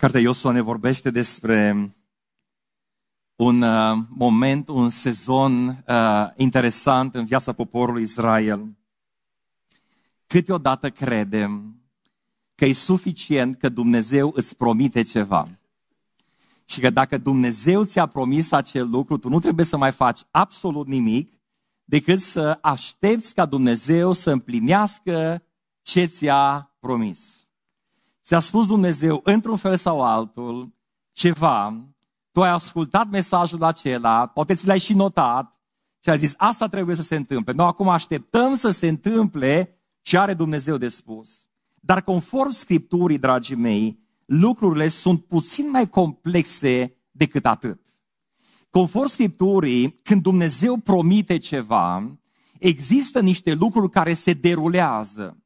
Cartea Iosua ne vorbește despre un uh, moment, un sezon uh, interesant în viața poporului Israel. Câteodată credem că e suficient că Dumnezeu îți promite ceva. Și că dacă Dumnezeu ți-a promis acel lucru, tu nu trebuie să mai faci absolut nimic decât să aștepți ca Dumnezeu să împlinească ce ți-a promis ți-a spus Dumnezeu într-un fel sau altul ceva, tu ai ascultat mesajul acela, poate ți l-ai și notat și ai zis, asta trebuie să se întâmple. Noi acum așteptăm să se întâmple ce are Dumnezeu de spus. Dar conform Scripturii, dragii mei, lucrurile sunt puțin mai complexe decât atât. Conform Scripturii, când Dumnezeu promite ceva, există niște lucruri care se derulează.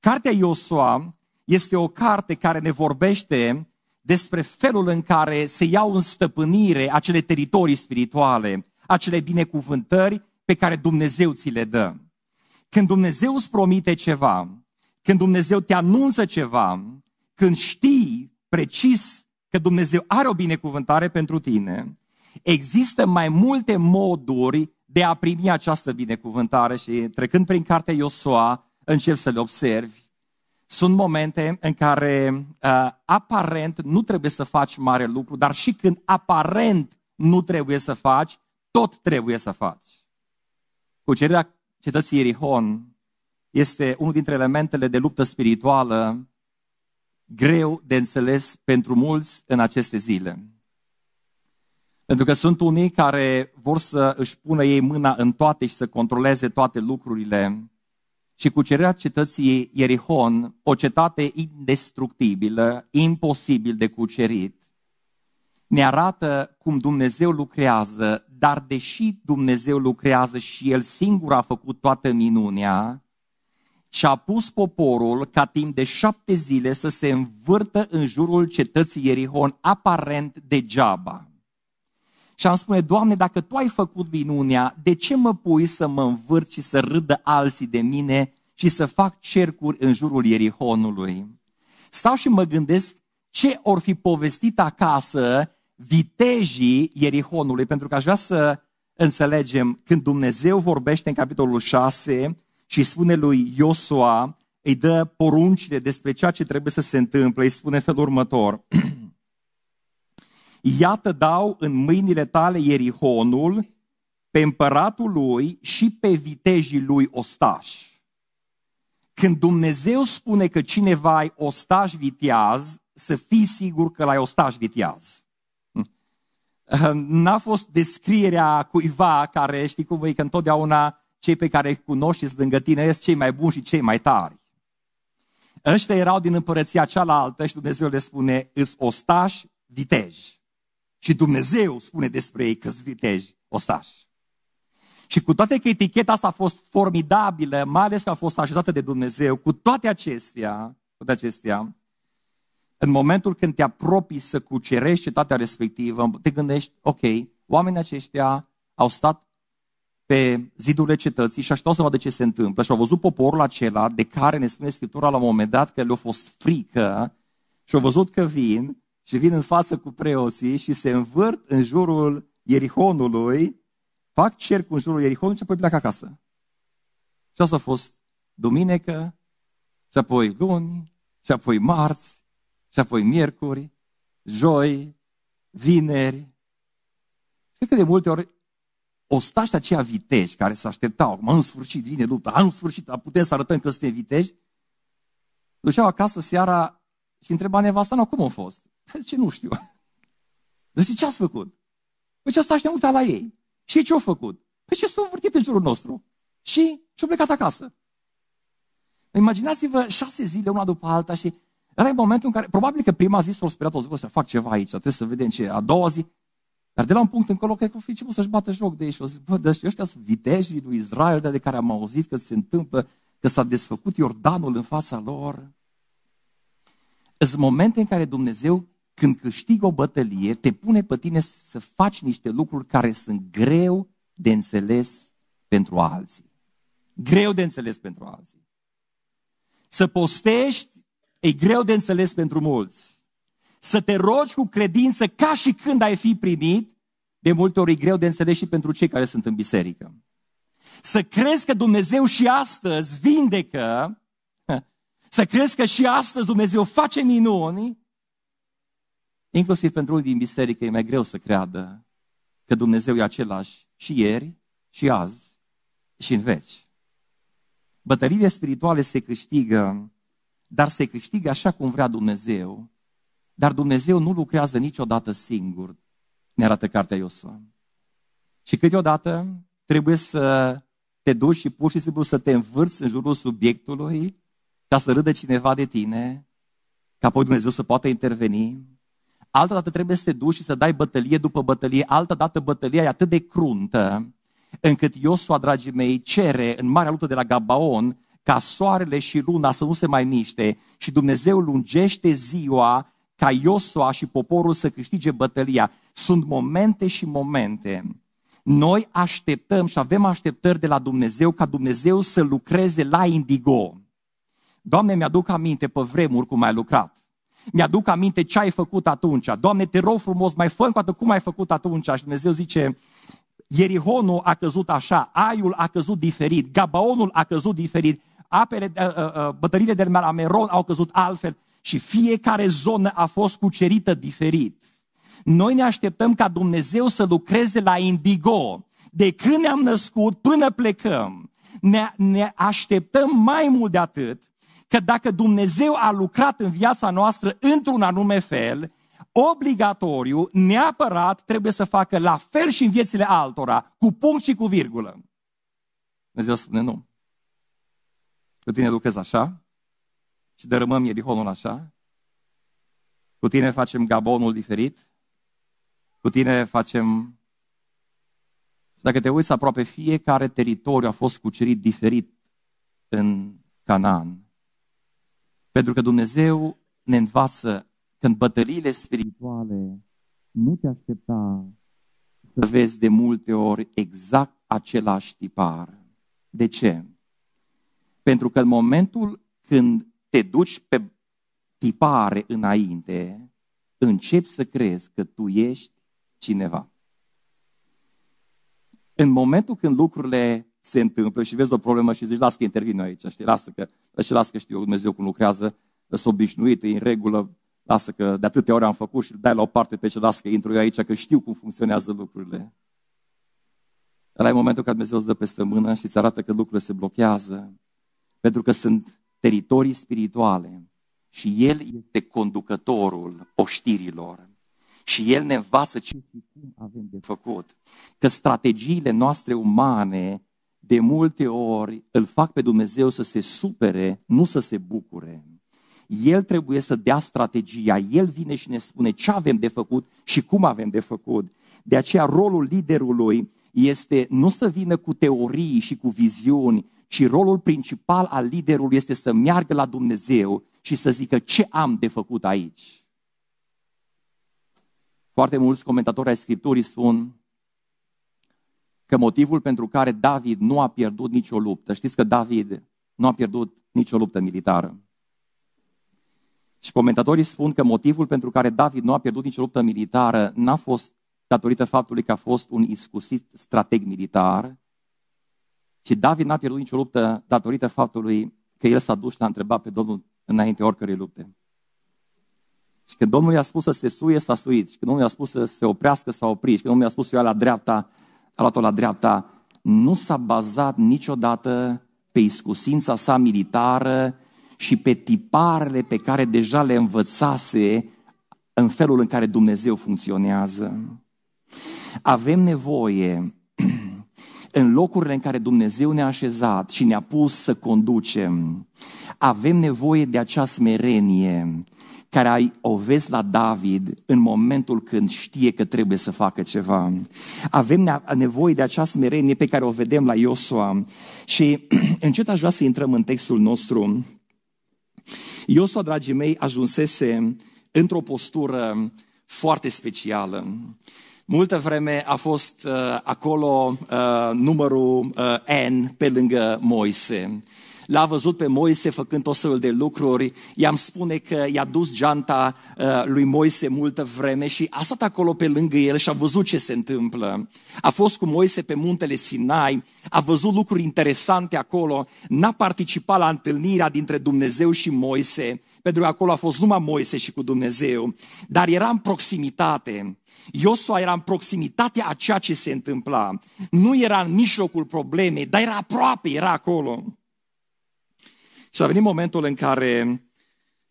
Cartea Iosua este o carte care ne vorbește despre felul în care se iau în stăpânire acele teritorii spirituale, acele binecuvântări pe care Dumnezeu ți le dă. Când Dumnezeu îți promite ceva, când Dumnezeu te anunță ceva, când știi precis că Dumnezeu are o binecuvântare pentru tine, există mai multe moduri de a primi această binecuvântare și trecând prin cartea Iosua, încep să le observi. Sunt momente în care uh, aparent nu trebuie să faci mare lucru, dar și când aparent nu trebuie să faci, tot trebuie să faci. Cucerirea cetății Erihon este unul dintre elementele de luptă spirituală greu de înțeles pentru mulți în aceste zile. Pentru că sunt unii care vor să își pună ei mâna în toate și să controleze toate lucrurile, și cucerirea cetății Ierihon, o cetate indestructibilă, imposibil de cucerit, ne arată cum Dumnezeu lucrează, dar deși Dumnezeu lucrează și El singur a făcut toată minunea, și a pus poporul ca timp de șapte zile să se învârtă în jurul cetății Ierihon aparent degeaba. Și am spune, Doamne, dacă Tu ai făcut minunea, de ce mă pui să mă învârți și să râdă alții de mine și să fac cercuri în jurul Ierihonului? Stau și mă gândesc ce or fi povestit acasă vitejii Ierihonului, pentru că aș vrea să înțelegem când Dumnezeu vorbește în capitolul 6 și spune lui Iosua, îi dă poruncile despre ceea ce trebuie să se întâmple, îi spune felul următor. Iată dau în mâinile tale Ierihonul, pe împăratul lui și pe vitejii lui ostași. Când Dumnezeu spune că cineva e ostaș viteaz, să fii sigur că l-ai ostaș viteaz. Hm. N-a fost descrierea cuiva care, știi cum e, că întotdeauna cei pe care îi cunoști și lângă tine sunt cei mai buni și cei mai tari. Ăștia erau din împărăția cealaltă și Dumnezeu le spune, îs ostași viteji. Și Dumnezeu spune despre ei că viteji ostași. Și cu toate că eticheta asta a fost formidabilă, mai ales că a fost așezată de Dumnezeu, cu toate acestea, cu toate acestea în momentul când te apropii să cucerești cetatea respectivă, te gândești, ok, oamenii aceștia au stat pe zidurile cetății și așteptau să vadă ce se întâmplă și au văzut poporul acela de care ne spune Scriptura la un moment dat că le-a fost frică și au văzut că vin și vin în față cu preoții și se învârt în jurul Ierihonului, fac cerc în jurul Ierihonului și apoi pleacă acasă. Și asta a fost duminică, și apoi luni, și apoi marți, și apoi miercuri, joi, vineri. Cred că de multe ori ostași aceia viteji care se așteptau, acum în sfârșit vine lupta, în sfârșit putem să arătăm că suntem viteji, duceau acasă seara și întreba nevasta, nu, cum a fost? Zice, nu știu. Dar zice, ce ați făcut? Păi ce asta și ne uitat la ei. Și ce au făcut? Păi ce s-au învârtit în jurul nostru. Și și-au plecat acasă. Imaginați-vă șase zile una după alta și era momentul în care, probabil că prima zi s-au sperat o zi, să fac ceva aici, trebuie să vedem ce a doua zi. Dar de la un punct încolo, cred că început să-și bată joc de ei și o zic, bă, dar ăștia sunt vitejii lui Israel, de care am auzit că se întâmplă, că s-a desfăcut Iordanul în fața lor. Sunt momente în care Dumnezeu când câștigi o bătălie, te pune pe tine să faci niște lucruri care sunt greu de înțeles pentru alții. Greu de înțeles pentru alții. Să postești e greu de înțeles pentru mulți. Să te rogi cu credință ca și când ai fi primit, de multe ori e greu de înțeles și pentru cei care sunt în biserică. Să crezi că Dumnezeu și astăzi vindecă, să crezi că și astăzi Dumnezeu face minuni, Inclusiv pentru unii din biserică e mai greu să creadă că Dumnezeu e același și ieri, și azi, și în veci. Bătăliile spirituale se câștigă, dar se câștigă așa cum vrea Dumnezeu, dar Dumnezeu nu lucrează niciodată singur, ne arată cartea Iosua. Și câteodată trebuie să te duci și pur și simplu să te învârți în jurul subiectului ca să râdă cineva de tine, ca apoi Dumnezeu să poată interveni altă dată trebuie să te duci și să dai bătălie după bătălie, altă dată bătălia e atât de cruntă, încât Iosua, dragii mei, cere în marea luptă de la Gabaon ca soarele și luna să nu se mai miște și Dumnezeu lungește ziua ca Iosua și poporul să câștige bătălia. Sunt momente și momente. Noi așteptăm și avem așteptări de la Dumnezeu ca Dumnezeu să lucreze la indigo. Doamne, mi-aduc aminte pe vremuri cum ai lucrat mi-aduc aminte ce ai făcut atunci. Doamne, te rog frumos, mai fă încă cum ai făcut atunci. Și Dumnezeu zice, Ierihonul a căzut așa, Aiul a căzut diferit, Gabaonul a căzut diferit, apele, ă, ă, ă, bătările de la Meron au căzut altfel și fiecare zonă a fost cucerită diferit. Noi ne așteptăm ca Dumnezeu să lucreze la indigo. De când ne-am născut până plecăm, ne, ne așteptăm mai mult de atât că dacă Dumnezeu a lucrat în viața noastră într-un anume fel, obligatoriu, neapărat trebuie să facă la fel și în viețile altora, cu punct și cu virgulă. Dumnezeu spune nu. Cu tine lucrezi așa și dărâmăm Ierihonul așa, cu tine facem Gabonul diferit, cu tine facem... Și dacă te uiți aproape, fiecare teritoriu a fost cucerit diferit în Canaan. Pentru că Dumnezeu ne învață când bătăliile spirituale nu te aștepta să vezi de multe ori exact același tipar. De ce? Pentru că în momentul când te duci pe tipare înainte, începi să crezi că tu ești cineva. În momentul când lucrurile se întâmplă și vezi o problemă și zici, lasă că intervin aici, știi, lasă că, și lasă că știu eu Dumnezeu cum lucrează, sunt obișnuit, e în regulă, lasă că de atâtea ori am făcut și dai la o parte pe ce, lasă că intru eu aici, că știu cum funcționează lucrurile. Ăla e momentul când Dumnezeu îți dă peste mână și îți arată că lucrurile se blochează, pentru că sunt teritorii spirituale și El este conducătorul oștirilor și El ne învață ce și cum avem de făcut. Că strategiile noastre umane de multe ori îl fac pe Dumnezeu să se supere, nu să se bucure. El trebuie să dea strategia, el vine și ne spune ce avem de făcut și cum avem de făcut. De aceea rolul liderului este nu să vină cu teorii și cu viziuni, ci rolul principal al liderului este să meargă la Dumnezeu și să zică ce am de făcut aici. Foarte mulți comentatori ai Scripturii spun, că motivul pentru care David nu a pierdut nicio luptă, știți că David nu a pierdut nicio luptă militară. Și comentatorii spun că motivul pentru care David nu a pierdut nicio luptă militară n-a fost datorită faptului că a fost un iscusit strateg militar, ci David n-a pierdut nicio luptă datorită faptului că el s-a dus și l-a întrebat pe Domnul înainte oricărei lupte. Și când Domnul i-a spus să se suie, s-a suit. Și când Domnul i-a spus să se oprească, s-a oprit. Și când Domnul i-a spus să ia la dreapta, a luat-o la dreapta, nu s-a bazat niciodată pe iscusința sa militară și pe tiparele pe care deja le învățase în felul în care Dumnezeu funcționează. Avem nevoie în locurile în care Dumnezeu ne-a așezat și ne-a pus să conducem, avem nevoie de acea smerenie care o vezi la David în momentul când știe că trebuie să facă ceva. Avem nevoie de această smerenie pe care o vedem la Iosua și încet aș vrea să intrăm în textul nostru. Iosua, dragii mei, ajunsese într-o postură foarte specială. Multă vreme a fost uh, acolo uh, numărul uh, N pe lângă Moise l-a văzut pe Moise făcând tot felul de lucruri, i-am spune că i-a dus geanta uh, lui Moise multă vreme și a stat acolo pe lângă el și a văzut ce se întâmplă. A fost cu Moise pe muntele Sinai, a văzut lucruri interesante acolo, n-a participat la întâlnirea dintre Dumnezeu și Moise, pentru că acolo a fost numai Moise și cu Dumnezeu, dar era în proximitate. Iosua era în proximitatea a ceea ce se întâmpla. Nu era în mijlocul problemei, dar era aproape, era acolo. Și a venit momentul în care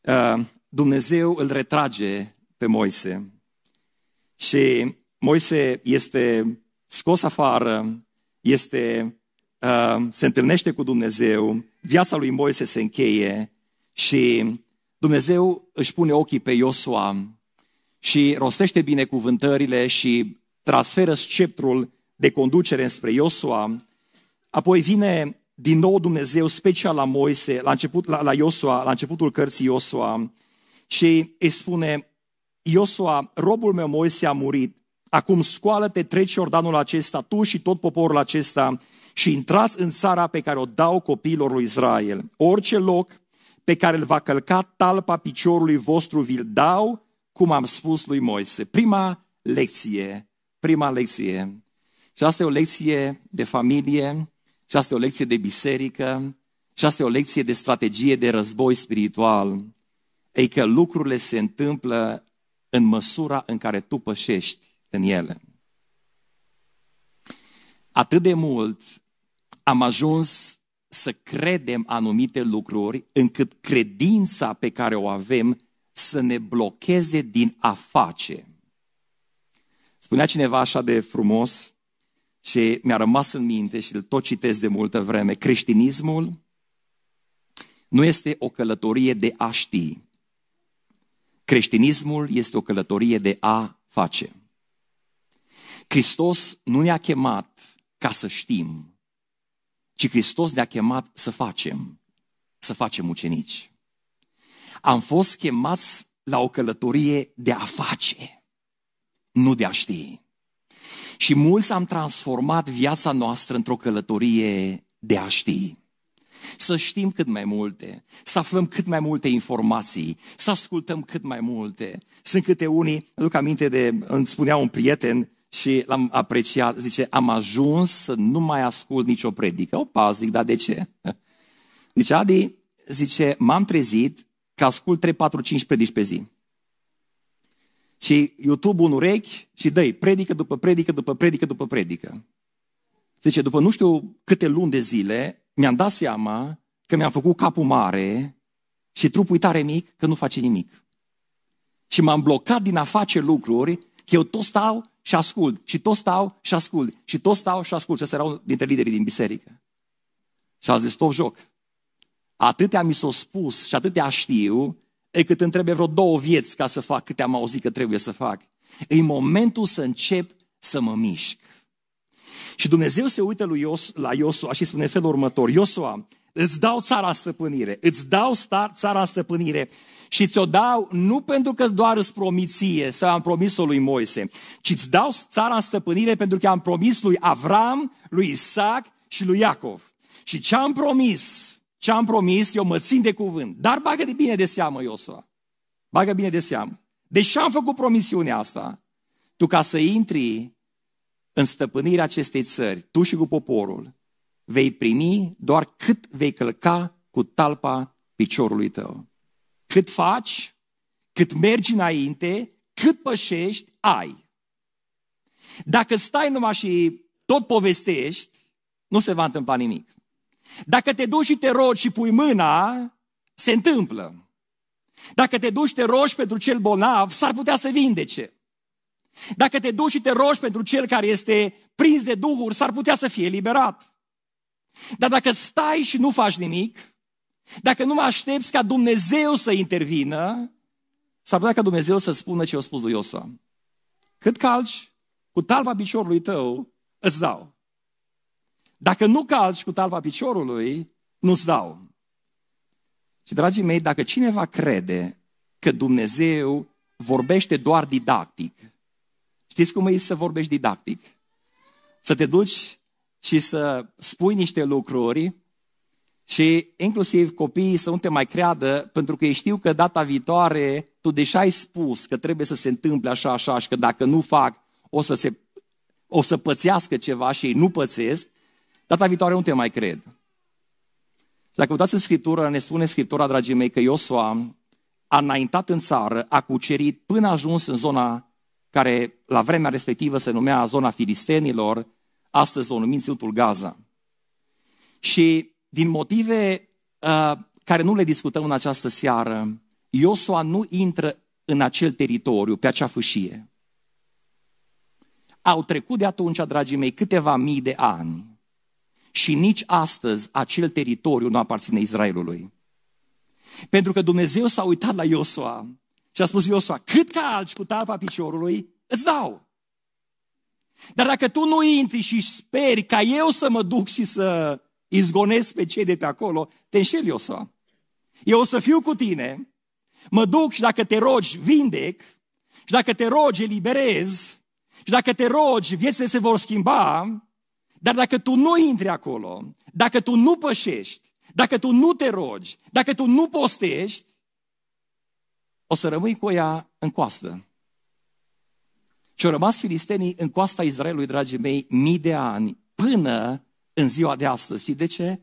uh, Dumnezeu îl retrage pe Moise. Și Moise este scos afară, este, uh, se întâlnește cu Dumnezeu, viața lui Moise se încheie și Dumnezeu își pune ochii pe Iosua și rostește cuvântările și transferă sceptrul de conducere spre Iosua. Apoi vine din nou Dumnezeu, special la Moise, la, început, la, la Iosua, la începutul cărții Iosua, și îi spune, Iosua, robul meu Moise a murit, acum scoală-te, treci Iordanul acesta, tu și tot poporul acesta și intrați în țara pe care o dau copiilor lui Israel. Orice loc pe care îl va călca talpa piciorului vostru vi-l dau, cum am spus lui Moise. Prima lecție, prima lecție. Și asta e o lecție de familie, și asta e o lecție de biserică, și asta e o lecție de strategie de război spiritual. Ei că lucrurile se întâmplă în măsura în care tu pășești în ele. Atât de mult am ajuns să credem anumite lucruri încât credința pe care o avem să ne blocheze din a face. Spunea cineva așa de frumos, și mi-a rămas în minte și îl tot citesc de multă vreme. Creștinismul nu este o călătorie de a ști. Creștinismul este o călătorie de a face. Hristos nu ne-a chemat ca să știm, ci Hristos ne-a chemat să facem, să facem ucenici. Am fost chemați la o călătorie de a face, nu de a ști. Și mulți am transformat viața noastră într-o călătorie de a ști. Să știm cât mai multe, să aflăm cât mai multe informații, să ascultăm cât mai multe. Sunt câte unii, aduc aminte de, îmi spunea un prieten și l-am apreciat, zice, am ajuns să nu mai ascult nicio predică. Opa, zic, dar de ce? Deci Adi zice, m-am trezit că ascult 3, 4, 5 predici pe zi și YouTube un urechi și dă predică după predică, după predică, după predică. Zice, după nu știu câte luni de zile, mi-am dat seama că mi-am făcut capul mare și trupul tare mic că nu face nimic. Și m-am blocat din a face lucruri, că eu tot stau și ascult, și tot stau și ascult, și tot stau și ascult. Și asta erau dintre liderii din biserică. Și a zis, stop joc. Atâtea mi s-au spus și atâtea știu, e cât îmi trebuie vreo două vieți ca să fac câte am auzit că trebuie să fac. E momentul să încep să mă mișc. Și Dumnezeu se uită lui Ios, la Iosua și spune felul următor, Iosua, îți dau țara stăpânire, îți dau star, țara stăpânire și ți-o dau nu pentru că doar îți promiție să am promis-o lui Moise, ci îți dau țara stăpânire pentru că am promis lui Avram, lui Isaac și lui Iacov. Și ce am promis ce am promis, eu mă țin de cuvânt. Dar bagă de bine de seamă, Iosua. Bagă bine de seamă. Deși am făcut promisiunea asta, tu ca să intri în stăpânirea acestei țări, tu și cu poporul, vei primi doar cât vei călca cu talpa piciorului tău. Cât faci, cât mergi înainte, cât pășești, ai. Dacă stai numai și tot povestești, nu se va întâmpla nimic. Dacă te duci și te rogi și pui mâna, se întâmplă. Dacă te duci și te rogi pentru cel bolnav, s-ar putea să vindece. Dacă te duci și te rogi pentru cel care este prins de duhuri, s-ar putea să fie eliberat. Dar dacă stai și nu faci nimic, dacă nu mă aștepți ca Dumnezeu să intervină, s-ar putea ca Dumnezeu să spună ce a spus lui Iosa. Cât calci, cu talpa piciorului tău, îți dau. Dacă nu calci cu talpa piciorului, nu-ți dau. Și, dragii mei, dacă cineva crede că Dumnezeu vorbește doar didactic, știți cum e să vorbești didactic? Să te duci și să spui niște lucruri și inclusiv copiii să nu te mai creadă, pentru că ei știu că data viitoare tu deja ai spus că trebuie să se întâmple așa, așa și că dacă nu fac o să, se, o să pățească ceva și ei nu pățesc, Data viitoare nu te mai cred. Și dacă uitați în Scriptură, ne spune Scriptura, dragii mei, că Iosua a înaintat în țară, a cucerit până a ajuns în zona care la vremea respectivă se numea zona filistenilor, astăzi o numim Țiutul Gaza. Și din motive uh, care nu le discutăm în această seară, Iosua nu intră în acel teritoriu, pe acea fâșie. Au trecut de atunci, dragii mei, câteva mii de ani. Și nici astăzi acel teritoriu nu aparține Israelului. Pentru că Dumnezeu s-a uitat la Iosua și a spus Iosua, cât calci cu talpa piciorului, îți dau. Dar dacă tu nu intri și speri ca eu să mă duc și să izgonesc pe cei de pe acolo, te înșeli Iosua. Eu o să fiu cu tine, mă duc și dacă te rogi, vindec, și dacă te rogi, eliberez, și dacă te rogi, viețile se vor schimba, dar dacă tu nu intri acolo, dacă tu nu pășești, dacă tu nu te rogi, dacă tu nu postești, o să rămâi cu ea în coastă. Și au rămas filistenii în coasta Israelului, dragii mei, mii de ani, până în ziua de astăzi. Și de ce?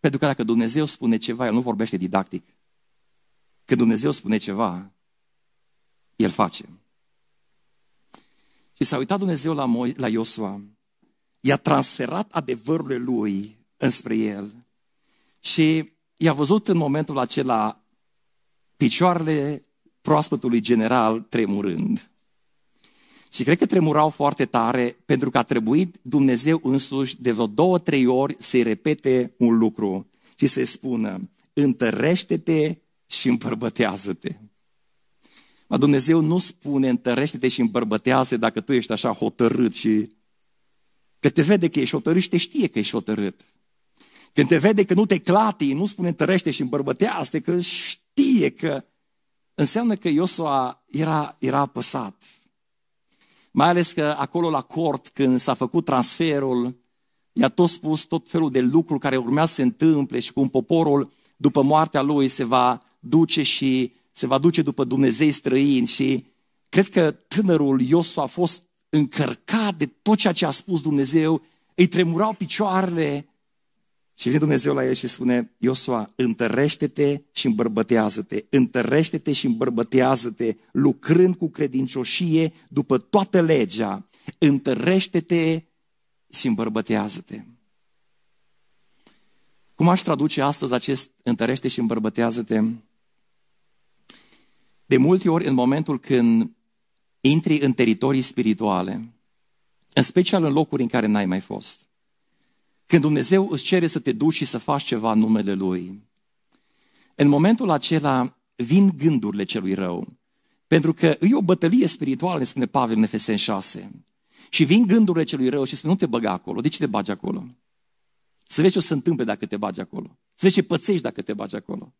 Pentru că dacă Dumnezeu spune ceva, El nu vorbește didactic. Când Dumnezeu spune ceva, El face. Și s-a uitat Dumnezeu la, Mo- la Iosua i-a transferat adevărul lui înspre el și i-a văzut în momentul acela picioarele proaspătului general tremurând. Și cred că tremurau foarte tare pentru că a trebuit Dumnezeu însuși de vreo două, trei ori să-i repete un lucru și să-i spună, întărește-te și împărbătează te Dar Dumnezeu nu spune întărește-te și îmbărbătează dacă tu ești așa hotărât și când te vede că ești hotărât și te știe că ești hotărât. Când te vede că nu te clati, nu spune tărește și îmbărbătează, că știe că înseamnă că Iosua era, era apăsat. Mai ales că acolo la cort, când s-a făcut transferul, i-a tot spus tot felul de lucruri care urmează să se întâmple și cum poporul, după moartea lui, se va duce și se va duce după Dumnezei străini și cred că tânărul Iosua a fost încărcat de tot ceea ce a spus Dumnezeu, îi tremurau picioarele și vine Dumnezeu la el și spune, Iosua, întărește-te și îmbărbătează-te, întărește-te și îmbărbătează-te, lucrând cu credincioșie după toată legea, întărește-te și îmbărbătează-te. Cum aș traduce astăzi acest întărește și îmbărbătează-te? De multe ori, în momentul când intri în teritorii spirituale, în special în locuri în care n-ai mai fost. Când Dumnezeu îți cere să te duci și să faci ceva în numele Lui, în momentul acela vin gândurile celui rău. Pentru că e o bătălie spirituală, ne spune Pavel în Efesen 6. Și vin gândurile celui rău și spune, nu te băga acolo. De ce te bagi acolo? Să vezi ce o să întâmple dacă te bagi acolo. Să vezi ce pățești dacă te bagi acolo.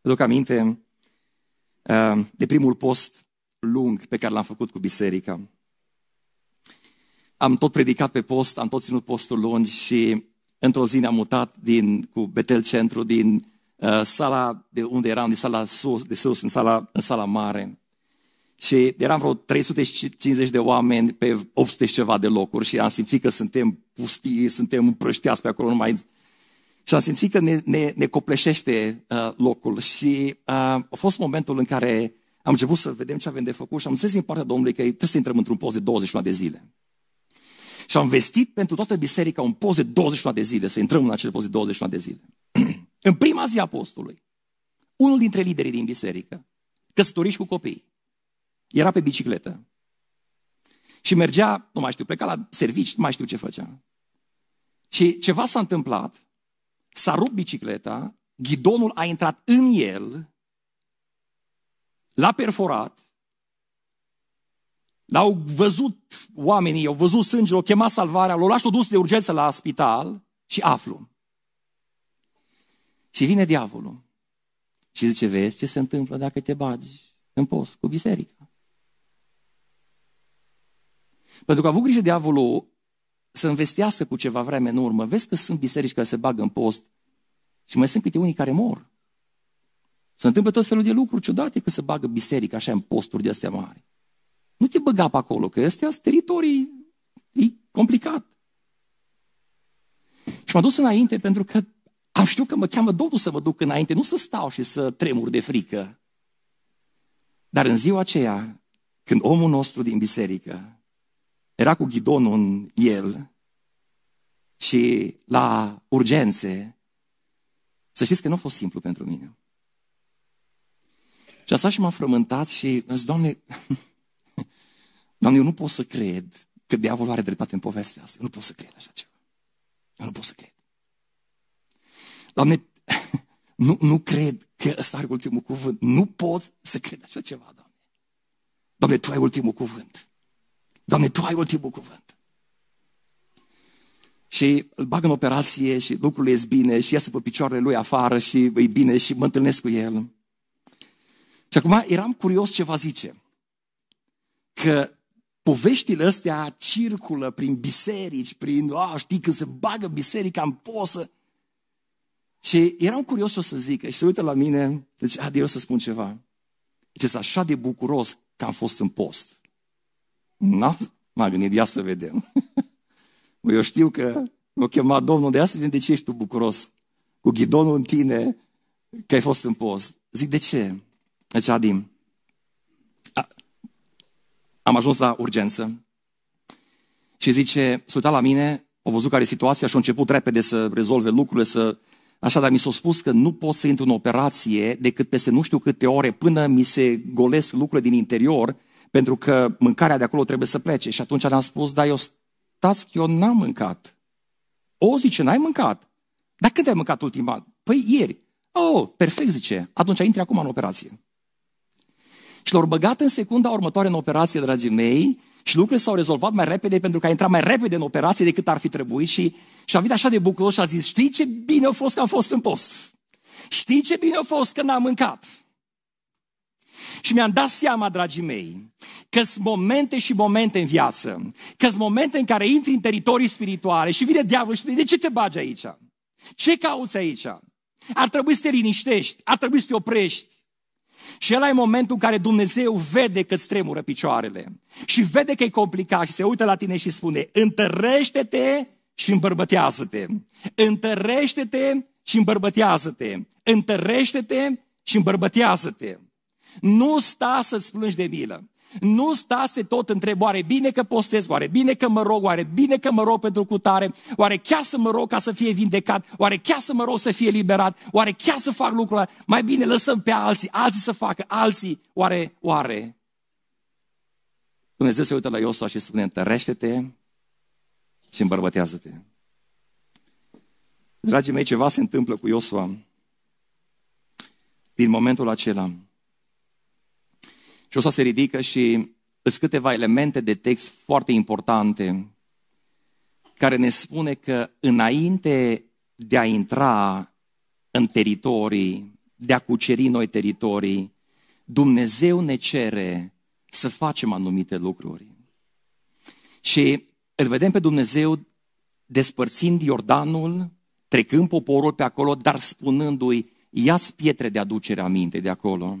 Îmi aminte uh, de primul post lung pe care l-am făcut cu biserica. Am tot predicat pe post, am tot ținut postul lungi și într-o zi ne-am mutat din, cu Betel Centru din uh, sala de unde eram, din sala sus, de sus, în sala, în sala mare. Și eram vreo 350 de oameni pe 800 și ceva de locuri și am simțit că suntem pustii, suntem împrășteați pe acolo, numai. mai... Și am simțit că ne, ne, ne copleșește uh, locul și uh, a fost momentul în care am început să vedem ce avem de făcut și am zis din partea Domnului că trebuie să intrăm într-un post de 21 de zile. Și am vestit pentru toată biserica un post de 21 de zile, să intrăm în acel post de 21 de zile. în prima zi a postului, unul dintre liderii din biserică, căsătoriși cu copii, era pe bicicletă. Și mergea, nu mai știu, pleca la servici, nu mai știu ce făcea. Și ceva s-a întâmplat, s-a rupt bicicleta, ghidonul a intrat în el L-a perforat, l-au văzut oamenii, au văzut sângele, au chemat salvarea, l-au luat dus de urgență la spital și aflu. Și vine diavolul și zice, vezi ce se întâmplă dacă te bagi în post cu biserica. Pentru că a avut grijă diavolul să investească cu ceva vreme în urmă. Vezi că sunt biserici care se bagă în post și mai sunt câte unii care mor. Se întâmplă tot felul de lucruri ciudate că se bagă biserica așa în posturi de astea mari. Nu te băga pe acolo, că astea sunt teritorii, e complicat. Și m-am dus înainte pentru că am știut că mă cheamă Domnul să mă duc înainte, nu să stau și să tremur de frică. Dar în ziua aceea, când omul nostru din biserică era cu ghidonul în el și la urgențe, să știți că nu a fost simplu pentru mine. Și asta și m-a frământat și îmi zic, Doamne, Doamne, eu nu pot să cred că diavolul are dreptate în povestea asta. Eu nu pot să cred așa ceva. Eu nu pot să cred. Doamne, nu, nu cred că ăsta are ultimul cuvânt. Nu pot să cred așa ceva, Doamne. Doamne, Tu ai ultimul cuvânt. Doamne, Tu ai ultimul cuvânt. Și îl bag în operație și lucrurile ies bine și iasă pe picioarele lui afară și îi bine și mă întâlnesc cu el. Și acum eram curios ce va zice. Că poveștile astea circulă prin biserici, prin, a, știi, când se bagă biserica în posă. Și eram curios ce o să zică și se uită la mine, deci, a, eu să spun ceva. sunt așa de bucuros că am fost în post. Nu? m-am gândit, ia să vedem. eu știu că m-a chemat Domnul de astăzi, de ce ești tu bucuros? Cu ghidonul în tine, că ai fost în post. Zic, de ce? Deci, Adim, a, am ajuns la urgență și zice, s-a la mine, a văzut care e situația și a început repede să rezolve lucrurile, să... Așa, dar mi s-a spus că nu pot să intru în operație decât peste nu știu câte ore până mi se golesc lucrurile din interior, pentru că mâncarea de acolo trebuie să plece. Și atunci am spus, dar eu stați că eu n-am mâncat. O, zice, n-ai mâncat. Dar când ai mâncat ultima? Păi ieri. Oh, perfect, zice. Atunci intri acum în operație și l-au băgat în secunda următoare în operație, dragii mei, și lucrurile s-au rezolvat mai repede pentru că a intrat mai repede în operație decât ar fi trebuit și, și a venit așa de bucuros și a zis, știi ce bine a fost că am fost în post. Știi ce bine a fost că n-am mâncat. Și mi-am dat seama, dragii mei, că sunt momente și momente în viață, că sunt momente în care intri în teritorii spirituale și vine diavolul și de ce te bagi aici? Ce cauți aici? Ar trebui să te liniștești, ar trebui să te oprești. Și ăla e momentul în care Dumnezeu vede că îți tremură picioarele și vede că e complicat și se uită la tine și spune întărește-te și îmbărbătează-te. Întărește-te și îmbărbătează-te. Întărește-te și îmbărbătează-te. Nu sta să-ți plângi de milă. Nu stase tot întrebare, bine că postez, oare bine că mă rog, oare bine că mă rog pentru cutare, oare chiar să mă rog ca să fie vindecat, oare chiar să mă rog să fie liberat, oare chiar să fac lucrurile, mai bine lăsăm pe alții, alții să facă, alții, oare, oare. Dumnezeu se uită la Iosua și spune, întărește-te și îmbărbătează-te. Dragii mei, ceva se întâmplă cu Iosua din momentul acela. Și o să se ridică și îs câteva elemente de text foarte importante care ne spune că înainte de a intra în teritorii, de a cuceri noi teritorii, Dumnezeu ne cere să facem anumite lucruri. Și îl vedem pe Dumnezeu despărțind Iordanul, trecând poporul pe acolo, dar spunându-i, ia pietre de aducere aminte de acolo.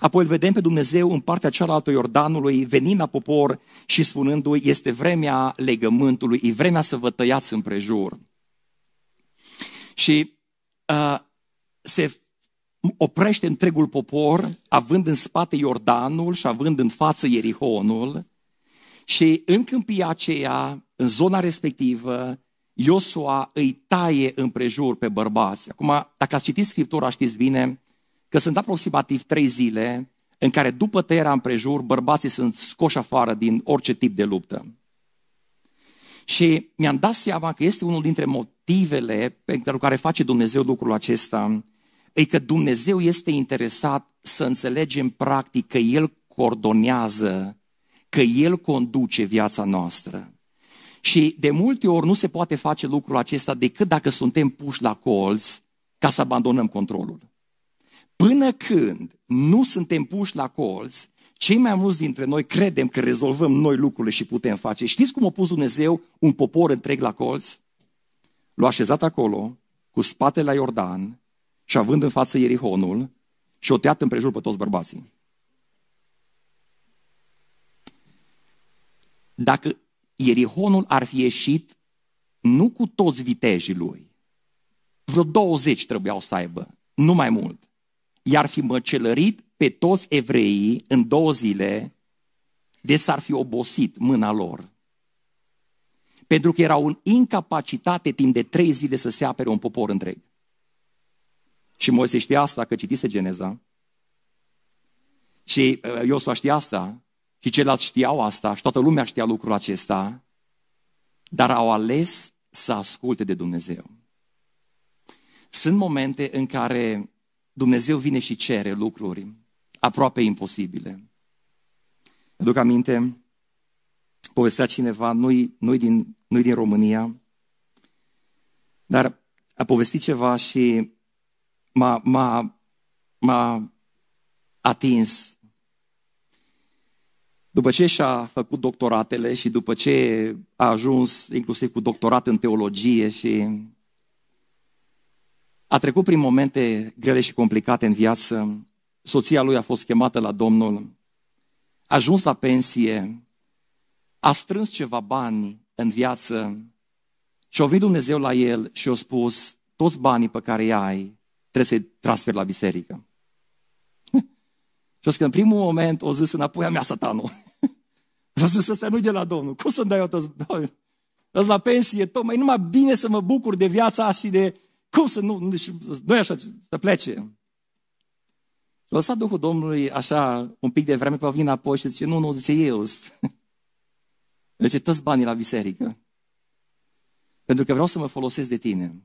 Apoi îl vedem pe Dumnezeu în partea cealaltă Iordanului, venind la popor și spunându-i, este vremea legământului, e vremea să vă tăiați împrejur. Și uh, se oprește întregul popor, având în spate Iordanul și având în față Ierihonul. Și în câmpia aceea, în zona respectivă, Iosua îi taie împrejur pe bărbați. Acum, dacă ați citit Scriptura, știți bine, că sunt aproximativ trei zile în care după tăierea împrejur, bărbații sunt scoși afară din orice tip de luptă. Și mi-am dat seama că este unul dintre motivele pentru care face Dumnezeu lucrul acesta, e că Dumnezeu este interesat să înțelegem practic că El coordonează, că El conduce viața noastră. Și de multe ori nu se poate face lucrul acesta decât dacă suntem puși la colți ca să abandonăm controlul. Până când nu suntem puși la colț, cei mai mulți dintre noi credem că rezolvăm noi lucrurile și putem face. Știți cum a pus Dumnezeu un popor întreg la colț? L-a așezat acolo, cu spatele la Iordan și având în față Ierihonul și o teat împrejur pe toți bărbații. Dacă Ierihonul ar fi ieșit nu cu toți vitejii lui, vreo 20 trebuiau să aibă, nu mai mult i-ar fi măcelărit pe toți evreii în două zile, de s-ar fi obosit mâna lor. Pentru că erau în incapacitate timp de trei zile să se apere un popor întreg. Și Moise știa asta, că citise Geneza. Și uh, Iosua știa asta. Și ceilalți știau asta. Și toată lumea știa lucrul acesta. Dar au ales să asculte de Dumnezeu. Sunt momente în care Dumnezeu vine și cere lucruri aproape imposibile. Aduc aminte, povestea cineva, noi, noi, din, noi din România, dar a povestit ceva și m-a, m-a, m-a atins. După ce și-a făcut doctoratele și după ce a ajuns inclusiv cu doctorat în teologie și a trecut prin momente grele și complicate în viață. Soția lui a fost chemată la Domnul. A ajuns la pensie. A strâns ceva bani în viață. Și a venit Dumnezeu la el și a spus, toți banii pe care îi ai, trebuie să-i transferi la biserică. și o că în primul moment o zis înapoi a mea satanul. Vă zis, să nu de la Domnul. Cum să-mi dai eu toți la pensie, tocmai numai bine să mă bucur de viața și de cum să nu, nu așa, să plece? L-a lăsat Duhul Domnului așa un pic de vreme pe vin apoi și zice, nu, nu, zice eu. Zice, toți banii la biserică. Pentru că vreau să mă folosesc de tine.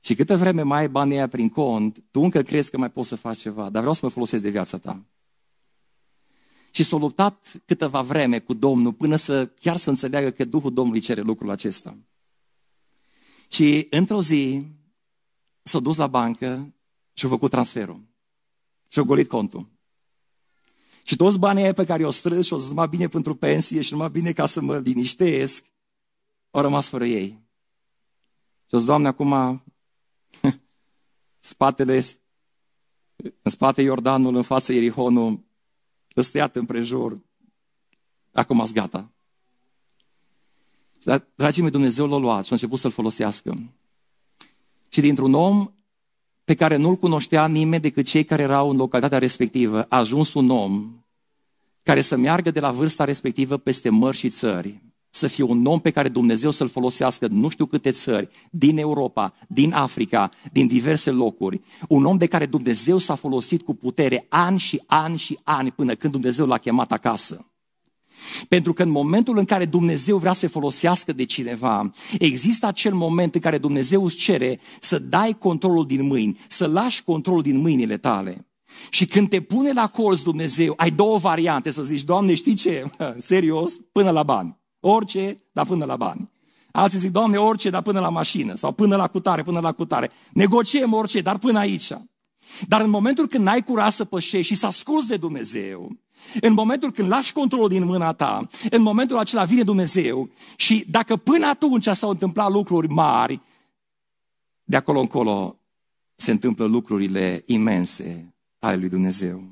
Și câtă vreme mai ai banii aia prin cont, tu încă crezi că mai poți să faci ceva, dar vreau să mă folosesc de viața ta. Și s-a luptat câteva vreme cu Domnul până să chiar să înțeleagă că Duhul Domnului cere lucrul acesta. Și într-o zi s-a dus la bancă și a făcut transferul. Și a golit contul. Și toți banii pe care i-o strâns și o zis numai bine pentru pensie și numai bine ca să mă liniștesc, au rămas fără ei. Și o zis, Doamne, acum spatele, în spate Iordanul, în față Erihonul, în împrejur, acum ați gata. Dar, dragii mei, Dumnezeu l-a luat și a început să-l folosească. Și dintr-un om pe care nu-l cunoștea nimeni decât cei care erau în localitatea respectivă, a ajuns un om care să meargă de la vârsta respectivă peste mări și țări, să fie un om pe care Dumnezeu să-l folosească nu știu câte țări, din Europa, din Africa, din diverse locuri. Un om de care Dumnezeu s-a folosit cu putere ani și ani și ani până când Dumnezeu l-a chemat acasă. Pentru că în momentul în care Dumnezeu vrea să folosească de cineva, există acel moment în care Dumnezeu îți cere să dai controlul din mâini, să lași controlul din mâinile tale. Și când te pune la colț Dumnezeu, ai două variante, să zici, Doamne, știi ce? Serios, până la bani. Orice, dar până la bani. Alții zic, Doamne, orice, dar până la mașină, sau până la cutare, până la cutare. Negociem orice, dar până aici. Dar în momentul când n-ai curaj să pășești și să asculți de Dumnezeu în momentul când lași controlul din mâna ta, în momentul acela vine Dumnezeu și dacă până atunci s-au întâmplat lucruri mari, de acolo încolo se întâmplă lucrurile imense ale lui Dumnezeu.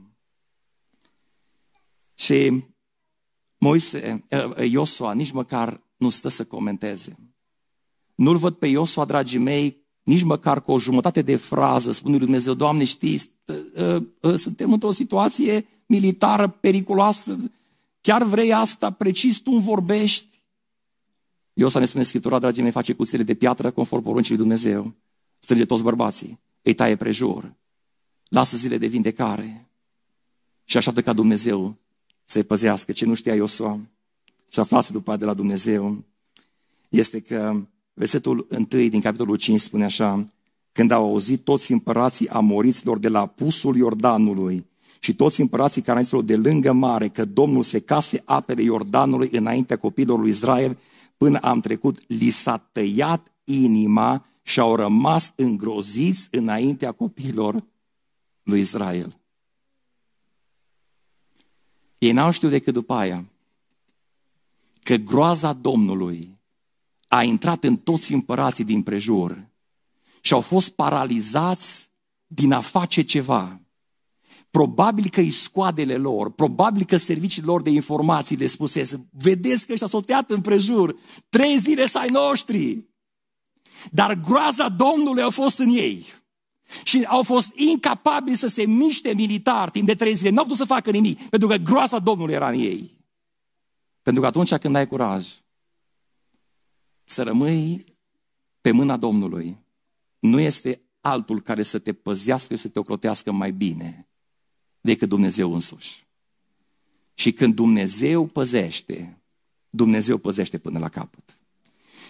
Și Moise, eh, eh, Iosua nici măcar nu stă să comenteze. Nu-l văd pe Iosua, dragii mei, nici măcar cu o jumătate de frază spune lui Dumnezeu, Doamne, știți, eh, suntem într-o situație militară periculoasă. Chiar vrei asta? Precis tu îmi vorbești? Eu să ne spune Scriptura, dragii mei, face cuțele de piatră conform poruncii lui Dumnezeu. Strânge toți bărbații, îi taie prejur, lasă zile de vindecare și de ca Dumnezeu să-i păzească. Ce nu știa Iosua și aflase după de la Dumnezeu este că versetul 1 din capitolul 5 spune așa, când au auzit toți împărații amoriților de la pusul Iordanului și toți împărații cananeților de lângă mare, că Domnul se case apele Iordanului înaintea copiilor lui Israel, până am trecut, li s-a tăiat inima și au rămas îngroziți înaintea copiilor lui Israel. Ei n-au știut decât după aia că groaza Domnului a intrat în toți împărații din prejur și au fost paralizați din a face ceva. Probabil că scoadele lor, probabil că serviciile lor de informații le spusese, vedeți că ăștia s-au teat împrejur, trei zile să ai noștri. Dar groaza Domnului a fost în ei. Și au fost incapabili să se miște militar timp de trei zile. N-au putut să facă nimic, pentru că groaza Domnului era în ei. Pentru că atunci când ai curaj să rămâi pe mâna Domnului, nu este altul care să te păzească și să te ocrotească mai bine, decât Dumnezeu însuși. Și când Dumnezeu păzește, Dumnezeu păzește până la capăt.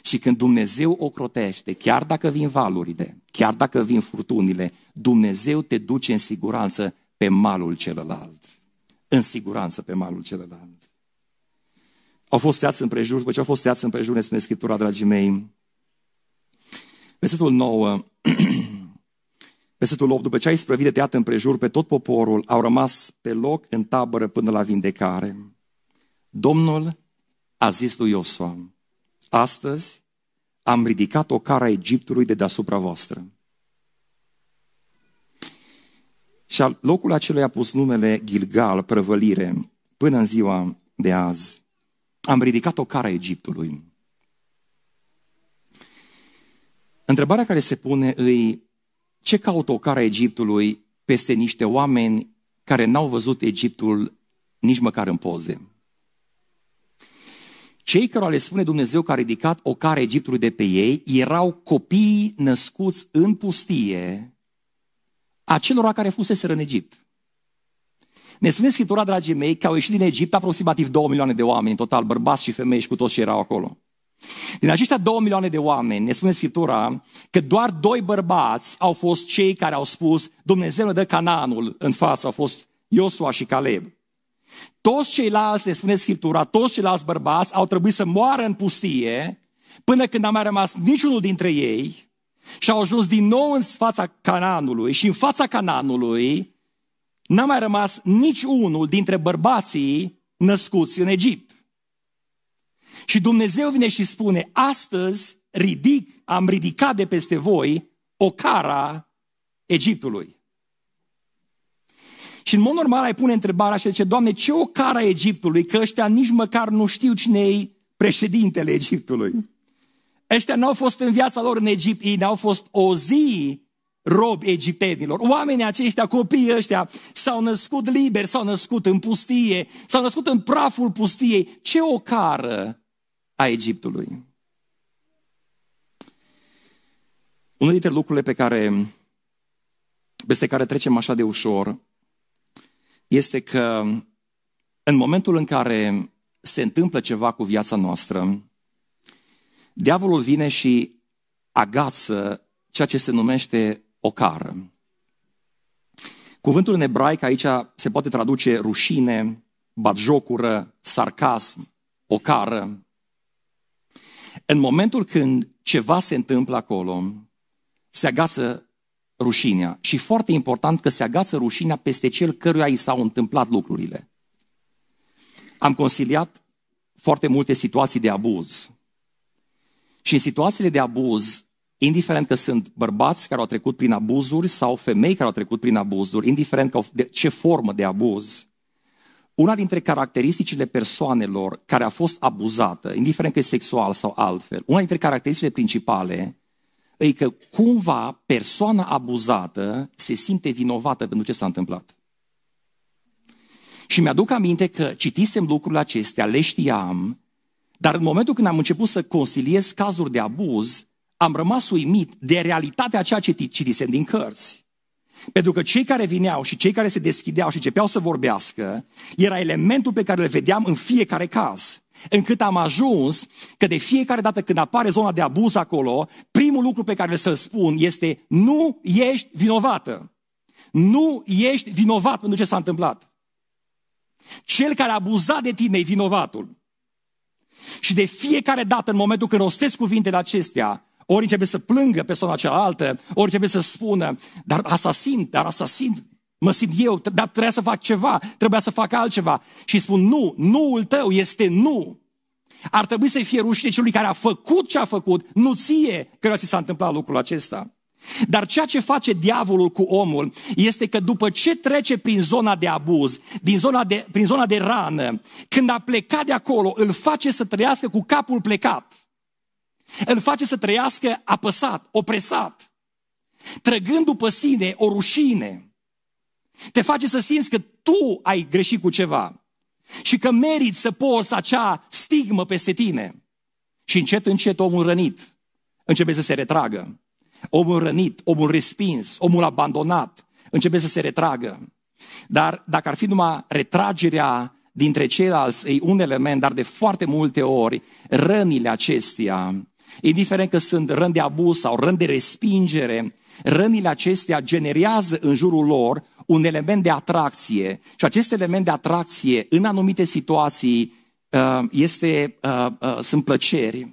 Și când Dumnezeu ocrotește, chiar dacă vin valurile, chiar dacă vin furtunile, Dumnezeu te duce în siguranță pe malul celălalt. În siguranță pe malul celălalt. Au fost teați împrejur, după ce au fost teați împrejur, ne spune Scriptura, dragii mei, versetul 9, Versetul 8, după ce ai sprăvit de în împrejur pe tot poporul, au rămas pe loc în tabără până la vindecare. Domnul a zis lui Iosua, astăzi am ridicat o cara Egiptului de deasupra voastră. Și locul acelui a pus numele Gilgal, prăvălire, până în ziua de azi. Am ridicat o cara Egiptului. Întrebarea care se pune îi, ce caută o cara Egiptului peste niște oameni care n-au văzut Egiptul nici măcar în poze? Cei care le spune Dumnezeu că a ridicat o cara Egiptului de pe ei erau copiii născuți în pustie acelora care fuseseră în Egipt. Ne spune Scriptura, dragii mei, că au ieșit din Egipt aproximativ 2 milioane de oameni în total, bărbați și femei și cu toți ce erau acolo. Din aceștia două milioane de oameni, ne spune Scriptura că doar doi bărbați au fost cei care au spus Dumnezeu ne dă Canaanul în față, au fost Iosua și Caleb. Toți ceilalți, ne spune Scriptura, toți ceilalți bărbați au trebuit să moară în pustie până când n-a mai rămas niciunul dintre ei și au ajuns din nou în fața Canaanului. și în fața Canaanului n-a mai rămas nici unul dintre bărbații născuți în Egipt. Și Dumnezeu vine și spune, astăzi ridic, am ridicat de peste voi o cara Egiptului. Și în mod normal ai pune întrebarea și zice, Doamne, ce o cara Egiptului, că ăștia nici măcar nu știu cine-i președintele Egiptului. Ăștia n-au fost în viața lor în Egipt, ei n-au fost o zi robi egiptenilor. Oamenii aceștia, copiii ăștia, s-au născut liberi, s-au născut în pustie, s-au născut în praful pustiei. Ce o cară a Egiptului. Unul dintre lucrurile pe care, peste care trecem așa de ușor este că în momentul în care se întâmplă ceva cu viața noastră, diavolul vine și agață ceea ce se numește o cară. Cuvântul în ebraic aici se poate traduce rușine, batjocură, sarcasm, cară, în momentul când ceva se întâmplă acolo, se agață rușinea. Și foarte important că se agață rușinea peste cel căruia i s-au întâmplat lucrurile. Am consiliat foarte multe situații de abuz. Și în situațiile de abuz, indiferent că sunt bărbați care au trecut prin abuzuri sau femei care au trecut prin abuzuri, indiferent că au, de ce formă de abuz, una dintre caracteristicile persoanelor care a fost abuzată, indiferent că e sexual sau altfel, una dintre caracteristicile principale e că cumva persoana abuzată se simte vinovată pentru ce s-a întâmplat. Și mi-aduc aminte că citisem lucrurile acestea, le știam, dar în momentul când am început să consiliez cazuri de abuz, am rămas uimit de realitatea ceea ce citisem din cărți. Pentru că cei care vineau și cei care se deschideau și începeau să vorbească, era elementul pe care îl vedeam în fiecare caz. Încât am ajuns că de fiecare dată când apare zona de abuz acolo, primul lucru pe care să-l spun este nu ești vinovată. Nu ești vinovat pentru ce s-a întâmplat. Cel care a abuzat de tine e vinovatul. Și de fiecare dată, în momentul când rostesc cuvintele acestea, ori începe să plângă persoana cealaltă, ori începe să spună, dar asta simt, dar asta simt, mă simt eu, dar trebuia să fac ceva, trebuia să fac altceva. Și spun, nu, nuul tău este nu. Ar trebui să-i fie rușine celui care a făcut ce a făcut, nu ție că ți s-a întâmplat lucrul acesta. Dar ceea ce face diavolul cu omul este că după ce trece prin zona de abuz, din zona de, prin zona de rană, când a plecat de acolo, îl face să trăiască cu capul plecat. Îl face să trăiască apăsat, opresat, trăgând după sine o rușine. Te face să simți că tu ai greșit cu ceva și că meriți să poți acea stigmă peste tine. Și încet, încet omul rănit începe să se retragă. Omul rănit, omul respins, omul abandonat începe să se retragă. Dar dacă ar fi numai retragerea dintre ceilalți, e un element, dar de foarte multe ori rănile acestea Indiferent că sunt rând de abuz sau rând de respingere, rănile acestea generează în jurul lor un element de atracție și acest element de atracție în anumite situații uh, este, uh, uh, sunt plăceri.